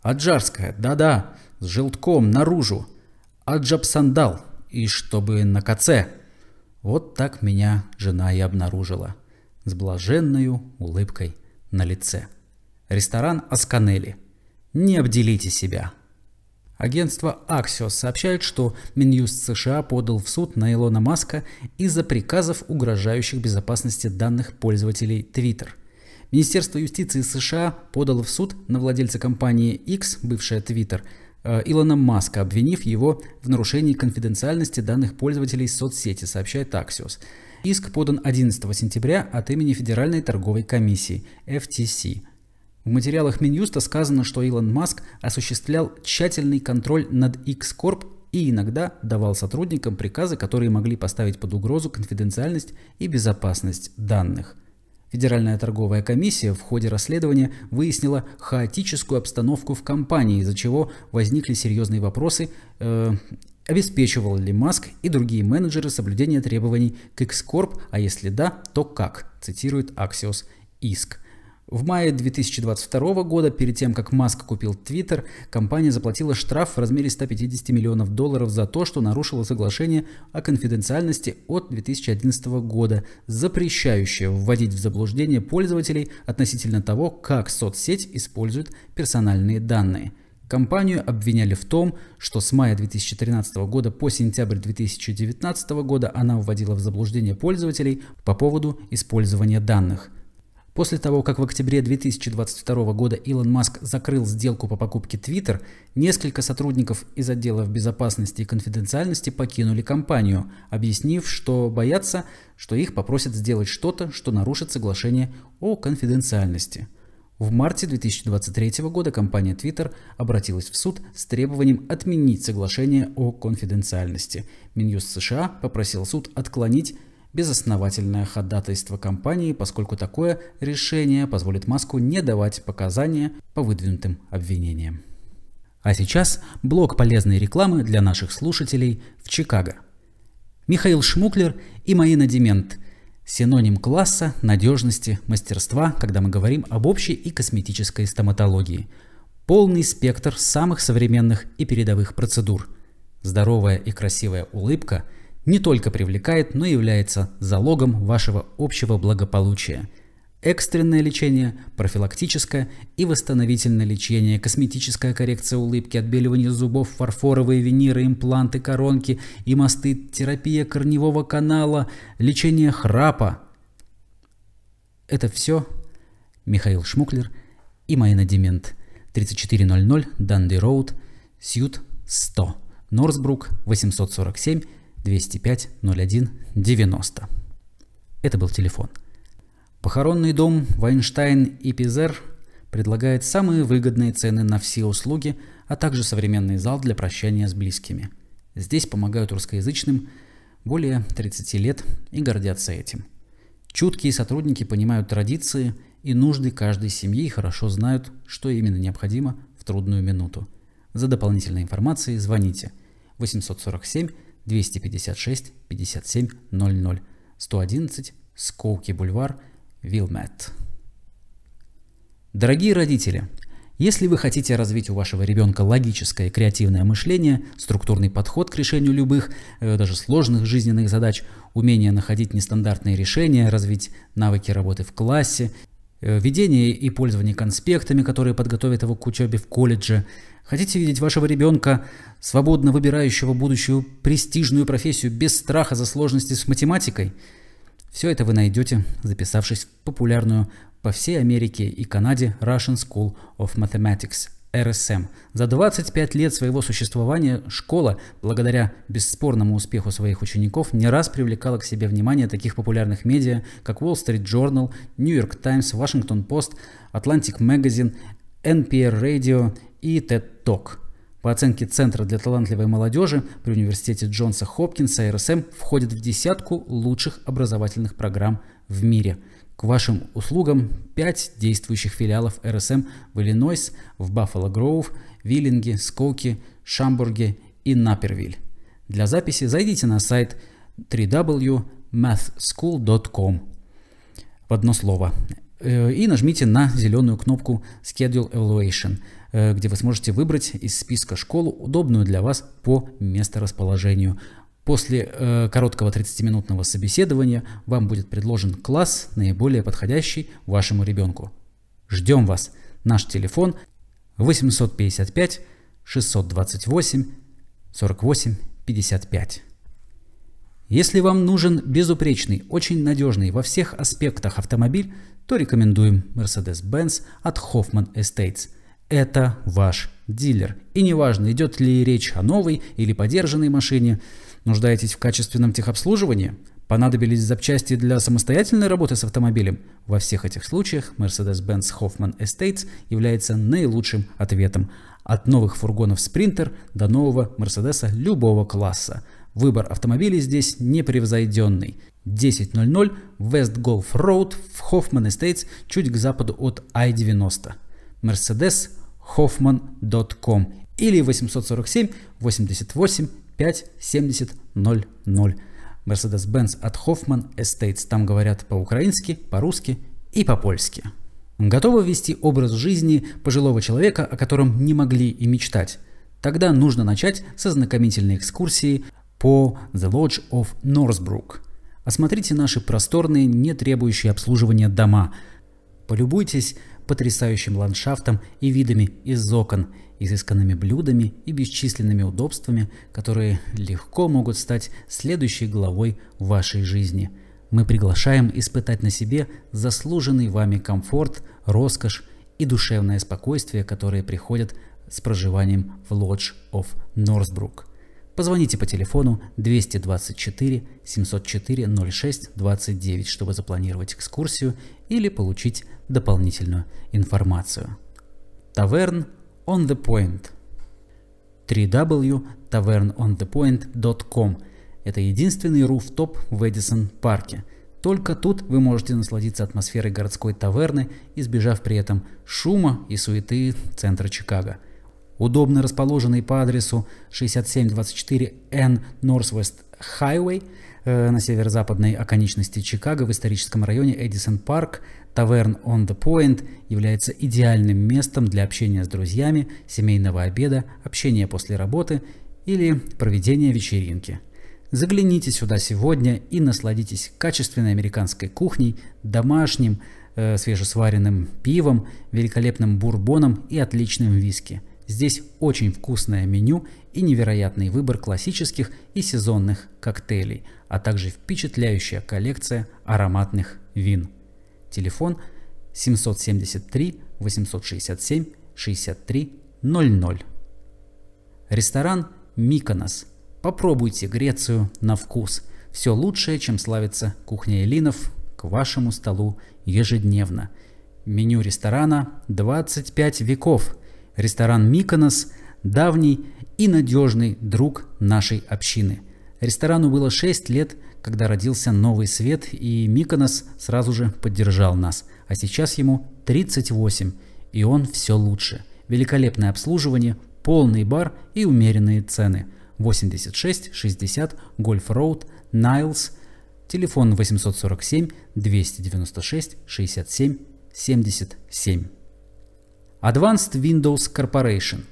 S1: Аджарская, да-да, с желтком наружу. Аджапсандал, и чтобы на коце. Вот так меня жена и обнаружила. С блаженной улыбкой на лице. Ресторан Асканели. Не обделите себя. Агентство Axios сообщает, что Минюст США подал в суд на Илона Маска из-за приказов, угрожающих безопасности данных пользователей Twitter. Министерство юстиции США подало в суд на владельца компании X, бывшая Twitter, э, Илона Маска, обвинив его в нарушении конфиденциальности данных пользователей соцсети, сообщает Axios. Иск подан 11 сентября от имени Федеральной торговой комиссии FTC. В материалах Минюста сказано, что Илон Маск осуществлял тщательный контроль над X-Corp и иногда давал сотрудникам приказы, которые могли поставить под угрозу конфиденциальность и безопасность данных. Федеральная торговая комиссия в ходе расследования выяснила хаотическую обстановку в компании, из-за чего возникли серьезные вопросы, э, обеспечивал ли Маск и другие менеджеры соблюдение требований к X-Corp, а если да, то как, цитирует Axios Иск. В мае 2022 года, перед тем, как Маск купил Twitter, компания заплатила штраф в размере 150 миллионов долларов за то, что нарушила соглашение о конфиденциальности от 2011 года, запрещающее вводить в заблуждение пользователей относительно того, как соцсеть использует персональные данные. Компанию обвиняли в том, что с мая 2013 года по сентябрь 2019 года она вводила в заблуждение пользователей по поводу использования данных – После того, как в октябре 2022 года Илон Маск закрыл сделку по покупке Twitter, несколько сотрудников из отделов безопасности и конфиденциальности покинули компанию, объяснив, что боятся, что их попросят сделать что-то, что нарушит соглашение о конфиденциальности. В марте 2023 года компания Twitter обратилась в суд с требованием отменить соглашение о конфиденциальности. Минюст США попросил суд отклонить безосновательное ходатайство компании, поскольку такое решение позволит Маску не давать показания по выдвинутым обвинениям. А сейчас блок полезной рекламы для наших слушателей в Чикаго. Михаил Шмуклер и Маина Демент. Синоним класса, надежности, мастерства, когда мы говорим об общей и косметической стоматологии. Полный спектр самых современных и передовых процедур. Здоровая и красивая улыбка – не только привлекает, но и является залогом вашего общего благополучия. Экстренное лечение, профилактическое и восстановительное лечение, косметическая коррекция улыбки, отбеливание зубов, фарфоровые виниры, импланты, коронки и мосты, терапия корневого канала, лечение храпа. Это все Михаил Шмуклер и Майна Демент. 3400 Данди Роуд, Сьют 100, Норсбрук 847, 205 01 90. Это был телефон. Похоронный дом Вайнштайн и Пизер предлагает самые выгодные цены на все услуги, а также современный зал для прощания с близкими. Здесь помогают русскоязычным более 30 лет и гордятся этим. Чуткие сотрудники понимают традиции и нужды каждой семьи и хорошо знают, что именно необходимо в трудную минуту. За дополнительной информацией звоните 847 256 57 00 111 Скоуки бульвар, Вилмет. Дорогие родители, если вы хотите развить у вашего ребенка логическое и креативное мышление, структурный подход к решению любых, э, даже сложных жизненных задач, умение находить нестандартные решения, развить навыки работы в классе, э, ведение и пользование конспектами, которые подготовят его к учебе в колледже, Хотите видеть вашего ребенка, свободно выбирающего будущую престижную профессию без страха за сложности с математикой? Все это вы найдете, записавшись в популярную по всей Америке и Канаде Russian School of Mathematics РСМ. За 25 лет своего существования школа, благодаря бесспорному успеху своих учеников, не раз привлекала к себе внимание таких популярных медиа, как Wall Street Journal, New York Times, Washington Post, Atlantic Magazine, NPR Radio и TED Talk. По оценке Центра для талантливой молодежи при университете Джонса Хопкинса РСМ входит в десятку лучших образовательных программ в мире. К вашим услугам 5 действующих филиалов РСМ в Иллинойс, в Баффало Гроув, Виллинге, Скоуке, Шамбурге и Напервиль. Для записи зайдите на сайт www.mathschool.com в одно слово э, и нажмите на зеленую кнопку Schedule Evaluation – Э, где вы сможете выбрать из списка школу, удобную для вас по месторасположению. После э, короткого 30-минутного собеседования вам будет предложен класс, наиболее подходящий вашему ребенку. Ждем вас! Наш телефон 855 628 4855. Если вам нужен безупречный, очень надежный во всех аспектах автомобиль, то рекомендуем Mercedes-Benz от Hoffman Estates – это ваш дилер. И неважно, идет ли речь о новой или подержанной машине, нуждаетесь в качественном техобслуживании, понадобились запчасти для самостоятельной работы с автомобилем, во всех этих случаях Mercedes-Benz Hoffman Estates является наилучшим ответом. От новых фургонов Sprinter до нового Mercedes любого класса. Выбор автомобилей здесь непревзойденный. 10.00 West Golf Road в Hoffman Estates чуть к западу от I-90. Mercedes hoffman.com или 847 88 5 70 00. Mercedes-Benz от Hoffman Estates. Там говорят по-украински, по-русски и по-польски. Готовы вести образ жизни пожилого человека, о котором не могли и мечтать? Тогда нужно начать со знакомительной экскурсии по The Lodge of Northbrook. Осмотрите наши просторные, не требующие обслуживания дома. Полюбуйтесь потрясающим ландшафтом и видами из окон, изысканными блюдами и бесчисленными удобствами, которые легко могут стать следующей главой вашей жизни. Мы приглашаем испытать на себе заслуженный вами комфорт, роскошь и душевное спокойствие, которые приходят с проживанием в Lodge of Northbrook. Позвоните по телефону 224 704 06 29, чтобы запланировать экскурсию или получить дополнительную информацию. Таверн on the point. 3w www.tavernonthepoint.com Это единственный руфтоп в Эдисон парке. Только тут вы можете насладиться атмосферой городской таверны, избежав при этом шума и суеты центра Чикаго. Удобно расположенный по адресу 6724 N Northwest Highway э, на северо-западной оконечности Чикаго в историческом районе Эдисон Парк Таверн on the Point является идеальным местом для общения с друзьями, семейного обеда, общения после работы или проведения вечеринки. Загляните сюда сегодня и насладитесь качественной американской кухней, домашним, э, свежесваренным пивом, великолепным бурбоном и отличным виски. Здесь очень вкусное меню и невероятный выбор классических и сезонных коктейлей, а также впечатляющая коллекция ароматных вин телефон 773 867 63 00. Ресторан «Миконос». Попробуйте Грецию на вкус. Все лучшее, чем славится кухня эллинов, к вашему столу ежедневно. Меню ресторана 25 веков. Ресторан «Миконос» – давний и надежный друг нашей общины. Ресторану было 6 лет – когда родился новый свет, и Миконос сразу же поддержал нас. А сейчас ему 38, и он все лучше. Великолепное обслуживание, полный бар и умеренные цены. 86 60 Гольф Роуд, Найлс, телефон 847 296 67 77. Advanced Windows Corporation.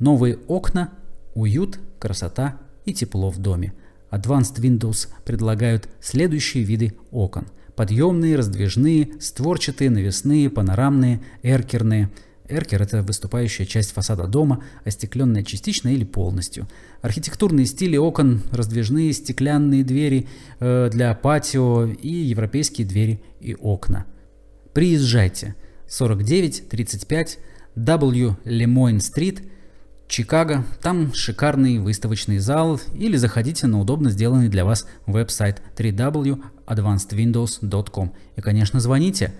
S1: Новые окна, уют, красота и тепло в доме. Advanced Windows предлагают следующие виды окон. Подъемные, раздвижные, створчатые, навесные, панорамные, эркерные. Эркер – это выступающая часть фасада дома, остекленная частично или полностью. Архитектурные стили окон – раздвижные, стеклянные двери э, для патио и европейские двери и окна. Приезжайте. 49 35 W Lemoyne Street – Чикаго. Там шикарный выставочный зал или заходите на удобно сделанный для вас веб-сайт www.advancedwindows.com. И, конечно, звоните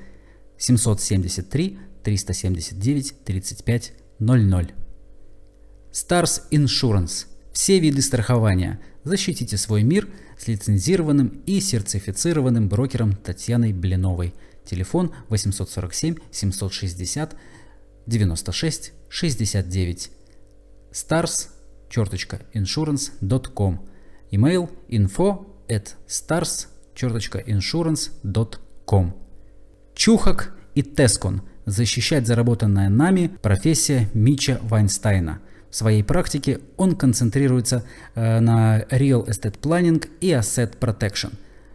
S1: 773 379 35 00. Stars Insurance. Все виды страхования. Защитите свой мир с лицензированным и сертифицированным брокером Татьяной Блиновой. Телефон 847 760 96 69 stars insurance.com Email info at stars insurance.com Чухак и Тескон – защищать заработанное нами профессия Мича Вайнстайна. В своей практике он концентрируется э, на Real Estate Planning и Asset Protection.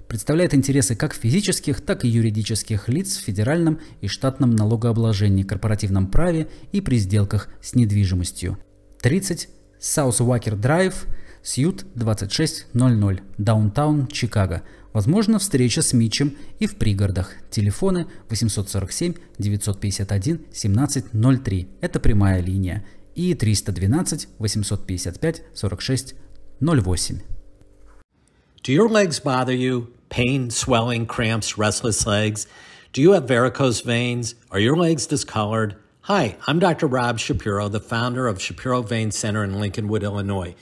S1: Представляет интересы как физических, так и юридических лиц в федеральном и штатном налогообложении, корпоративном праве и при сделках с недвижимостью. 30 South Walker Drive, Сьют 2600, Даунтаун, Чикаго. Возможно, встреча с Митчем и в пригородах. Телефоны 847-951-1703. Это прямая линия. И 312-855-4608. Do your legs bother you? Pain, swelling, cramps, restless legs? Do you have varicose veins? Are your legs discolored? Hi, I'm Dr. Rob Shapiro, the founder of Shapiro Vein Center in Lincolnwood, Illinois.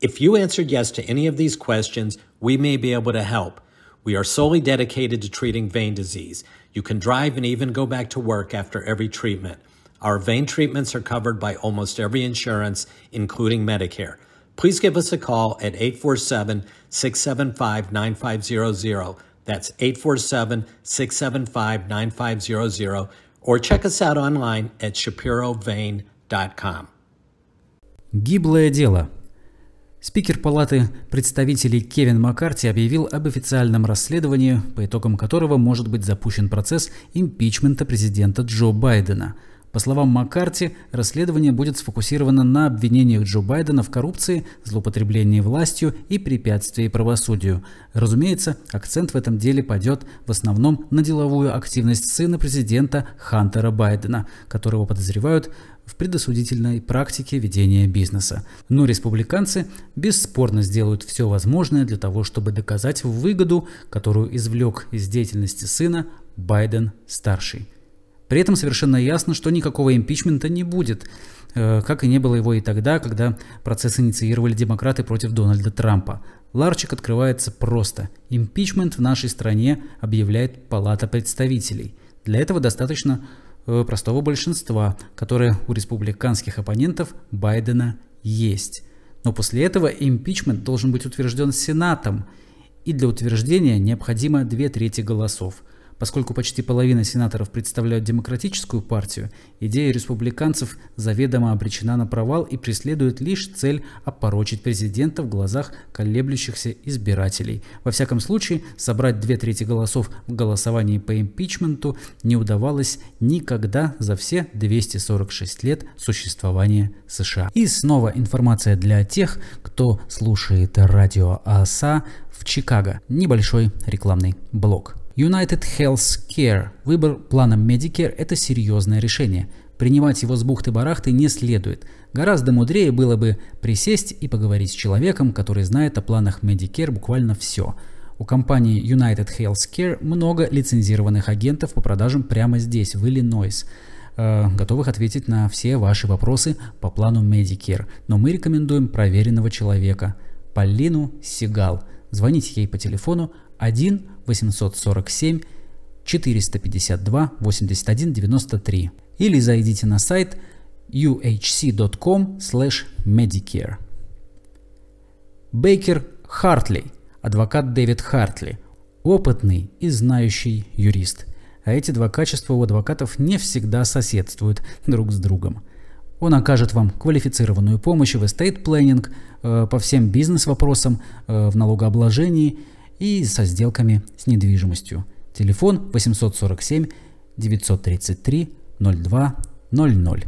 S1: If you answered yes to any of these questions, we may be able to help. We are solely dedicated to treating vein disease. You can drive and even go back to work after every treatment. Our vein treatments are covered by almost every insurance, including Medicare. Please give us a call at 847 675 9500. That's 847 675 9500 or check us out online at shapirovain.com. Гиблое дело. Спикер Палаты представителей Кевин Маккарти объявил об официальном расследовании, по итогам которого может быть запущен процесс импичмента президента Джо Байдена – по словам Маккарти, расследование будет сфокусировано на обвинениях Джо Байдена в коррупции, злоупотреблении властью и препятствии правосудию. Разумеется, акцент в этом деле пойдет в основном на деловую активность сына президента Хантера Байдена, которого подозревают в предосудительной практике ведения бизнеса. Но республиканцы бесспорно сделают все возможное для того, чтобы доказать выгоду, которую извлек из деятельности сына Байден-старший. При этом совершенно ясно, что никакого импичмента не будет, э, как и не было его и тогда, когда процесс инициировали демократы против Дональда Трампа. Ларчик открывается просто. Импичмент в нашей стране объявляет Палата представителей. Для этого достаточно э, простого большинства, которое у республиканских оппонентов Байдена есть. Но после этого импичмент должен быть утвержден Сенатом, и для утверждения необходимо две трети голосов – Поскольку почти половина сенаторов представляют демократическую партию, идея республиканцев заведомо обречена на провал и преследует лишь цель опорочить президента в глазах колеблющихся избирателей. Во всяком случае, собрать две трети голосов в голосовании по импичменту не удавалось никогда за все 246 лет существования США. И снова информация для тех, кто слушает радио АСА в Чикаго. Небольшой рекламный блок. United Health Care. Выбор плана Medicare – это серьезное решение. Принимать его с бухты-барахты не следует. Гораздо мудрее было бы присесть и поговорить с человеком, который знает о планах Medicare буквально все. У компании United Health Care много лицензированных агентов по продажам прямо здесь, в Иллинойс э, готовых ответить на все ваши вопросы по плану Medicare, но мы рекомендуем проверенного человека – Полину Сигал. Звоните ей по телефону 1 847 452 81 93 или зайдите на сайт uhc.com medicare. Бейкер Хартли, адвокат Дэвид Хартли, опытный и знающий юрист. А эти два качества у адвокатов не всегда соседствуют друг с другом. Он окажет вам квалифицированную помощь в estate planning, э, по всем бизнес-вопросам, э, в налогообложении – и со сделками с недвижимостью. Телефон 847 933 02 00.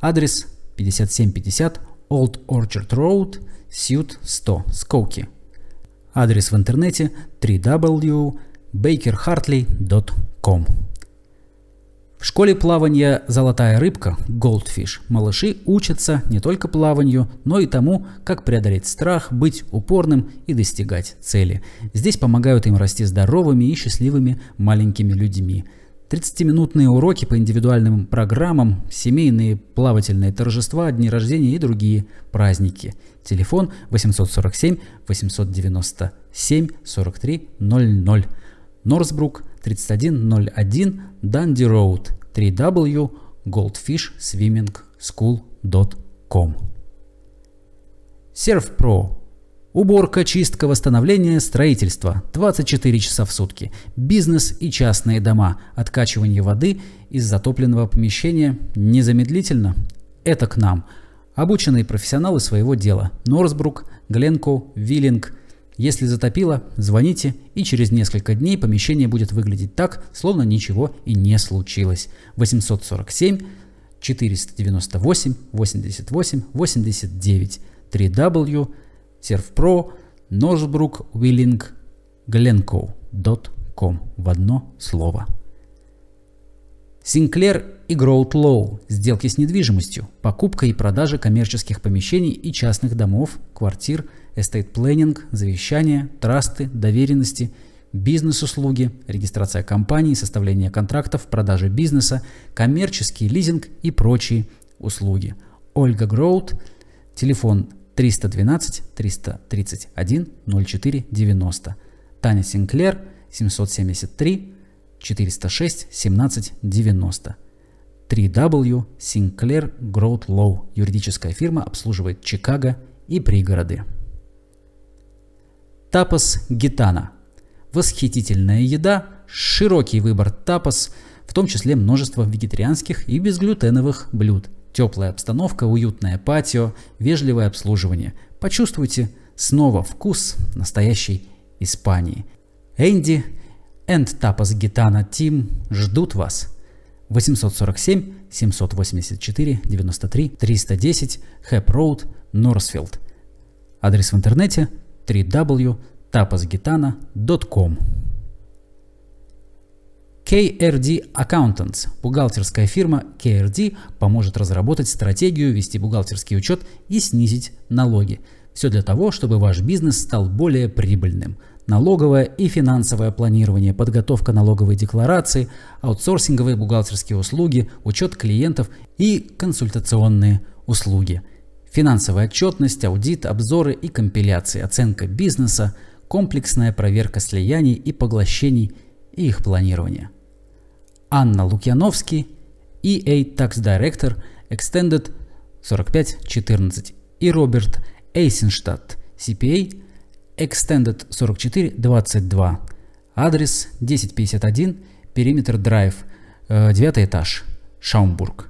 S1: Адрес 5750 Old Orchard Road, Suite 100, Скоуки. Адрес в интернете www.bakerhartley.com. В школе плавания «Золотая рыбка» Goldfish малыши учатся не только плаванию, но и тому, как преодолеть страх, быть упорным и достигать цели. Здесь помогают им расти здоровыми и счастливыми маленькими людьми. 30-минутные уроки по индивидуальным программам, семейные плавательные торжества, дни рождения и другие праздники. Телефон 847 897 43 00. Норсбрук 3101 Dundee Road, 3W Goldfish Swimming goldfishswimming.school.com Серф Про Уборка, чистка, восстановление, строительство. 24 часа в сутки. Бизнес и частные дома. Откачивание воды из затопленного помещения незамедлительно. Это к нам. Обученные профессионалы своего дела. Норсбрук, Гленко, Виллинг – если затопило, звоните, и через несколько дней помещение будет выглядеть так, словно ничего и не случилось. 847 498 88 89 3W Servpro Northbrook Willing Glencoe.com в одно слово. Синклер и Гроутлоу. Сделки с недвижимостью. Покупка и продажа коммерческих помещений и частных домов, квартир – эстейт-планинг, завещания, трасты, доверенности, бизнес-услуги, регистрация компаний, составление контрактов, продажа бизнеса, коммерческий лизинг и прочие услуги. Ольга Гроуд, телефон 312 331 04 90. Таня Синклер 773 406 17 90. 3W Sinclair Growth Law. Юридическая фирма обслуживает Чикаго и пригороды. Тапос гитана. Восхитительная еда, широкий выбор тапос, в том числе множество вегетарианских и безглютеновых блюд. Теплая обстановка, уютное патио, вежливое обслуживание. Почувствуйте снова вкус настоящей Испании. Энди энд тапос гитана Тим ждут вас. 847 784 93 310 Хэп Роуд, Норсфилд. Адрес в интернете – www.tapasgitana.com KRD Accountants – бухгалтерская фирма KRD поможет разработать стратегию, вести бухгалтерский учет и снизить налоги. Все для того, чтобы ваш бизнес стал более прибыльным. Налоговое и финансовое планирование, подготовка налоговой декларации, аутсорсинговые бухгалтерские услуги, учет клиентов и консультационные услуги – Финансовая отчетность, аудит, обзоры и компиляции, оценка бизнеса, комплексная проверка слияний и поглощений и их планирование. Анна Лукьяновский, EA Tax Director Extended 4514 и Роберт Эйсенштадт, CPA Extended 4422. Адрес 1051, периметр драйв, 9 э, этаж, Шаумбург.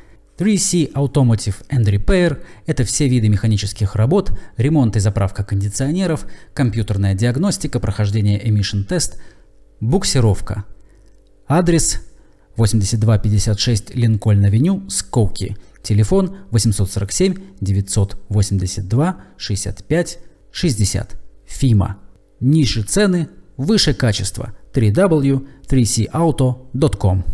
S1: 3C Automotive and Repair – это все виды механических работ, ремонт и заправка кондиционеров, компьютерная диагностика, прохождение emission тест, буксировка. Адрес 8256 Линкольн-авеню, Скоуки. Телефон 847 982 65 60. Фима. Ниши цены, выше качество. www.3cauto.com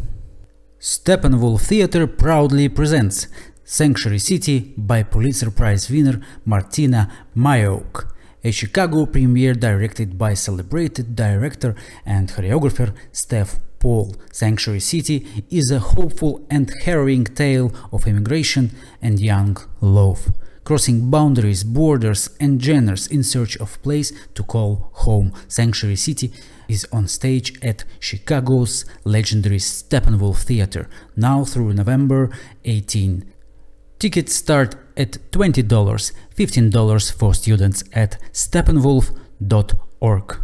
S1: Steppenwolf Theatre proudly presents Sanctuary City by Pulitzer Prize winner Martina Mayok, a Chicago premiere directed by celebrated director and choreographer Steph Paul. Sanctuary City is a hopeful and harrowing tale of immigration and young love, crossing boundaries, borders and genders in search of place to call home. Sanctuary City is on stage at Chicago's legendary Steppenwolf Theater, now through November 18. Tickets start at $20, $15 for students at steppenwolf.org.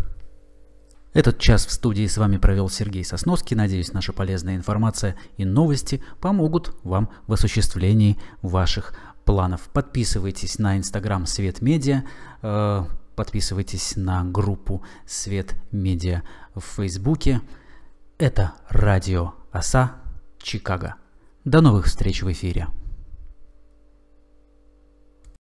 S1: Этот час в студии с вами провел Сергей Сосновский. Надеюсь, наша полезная информация и новости помогут вам в осуществлении ваших планов. Подписывайтесь на инстаграм Свет Медиа. Э, Подписывайтесь на группу Свет Медиа в Фейсбуке. Это радио Оса Чикаго. До новых встреч в эфире.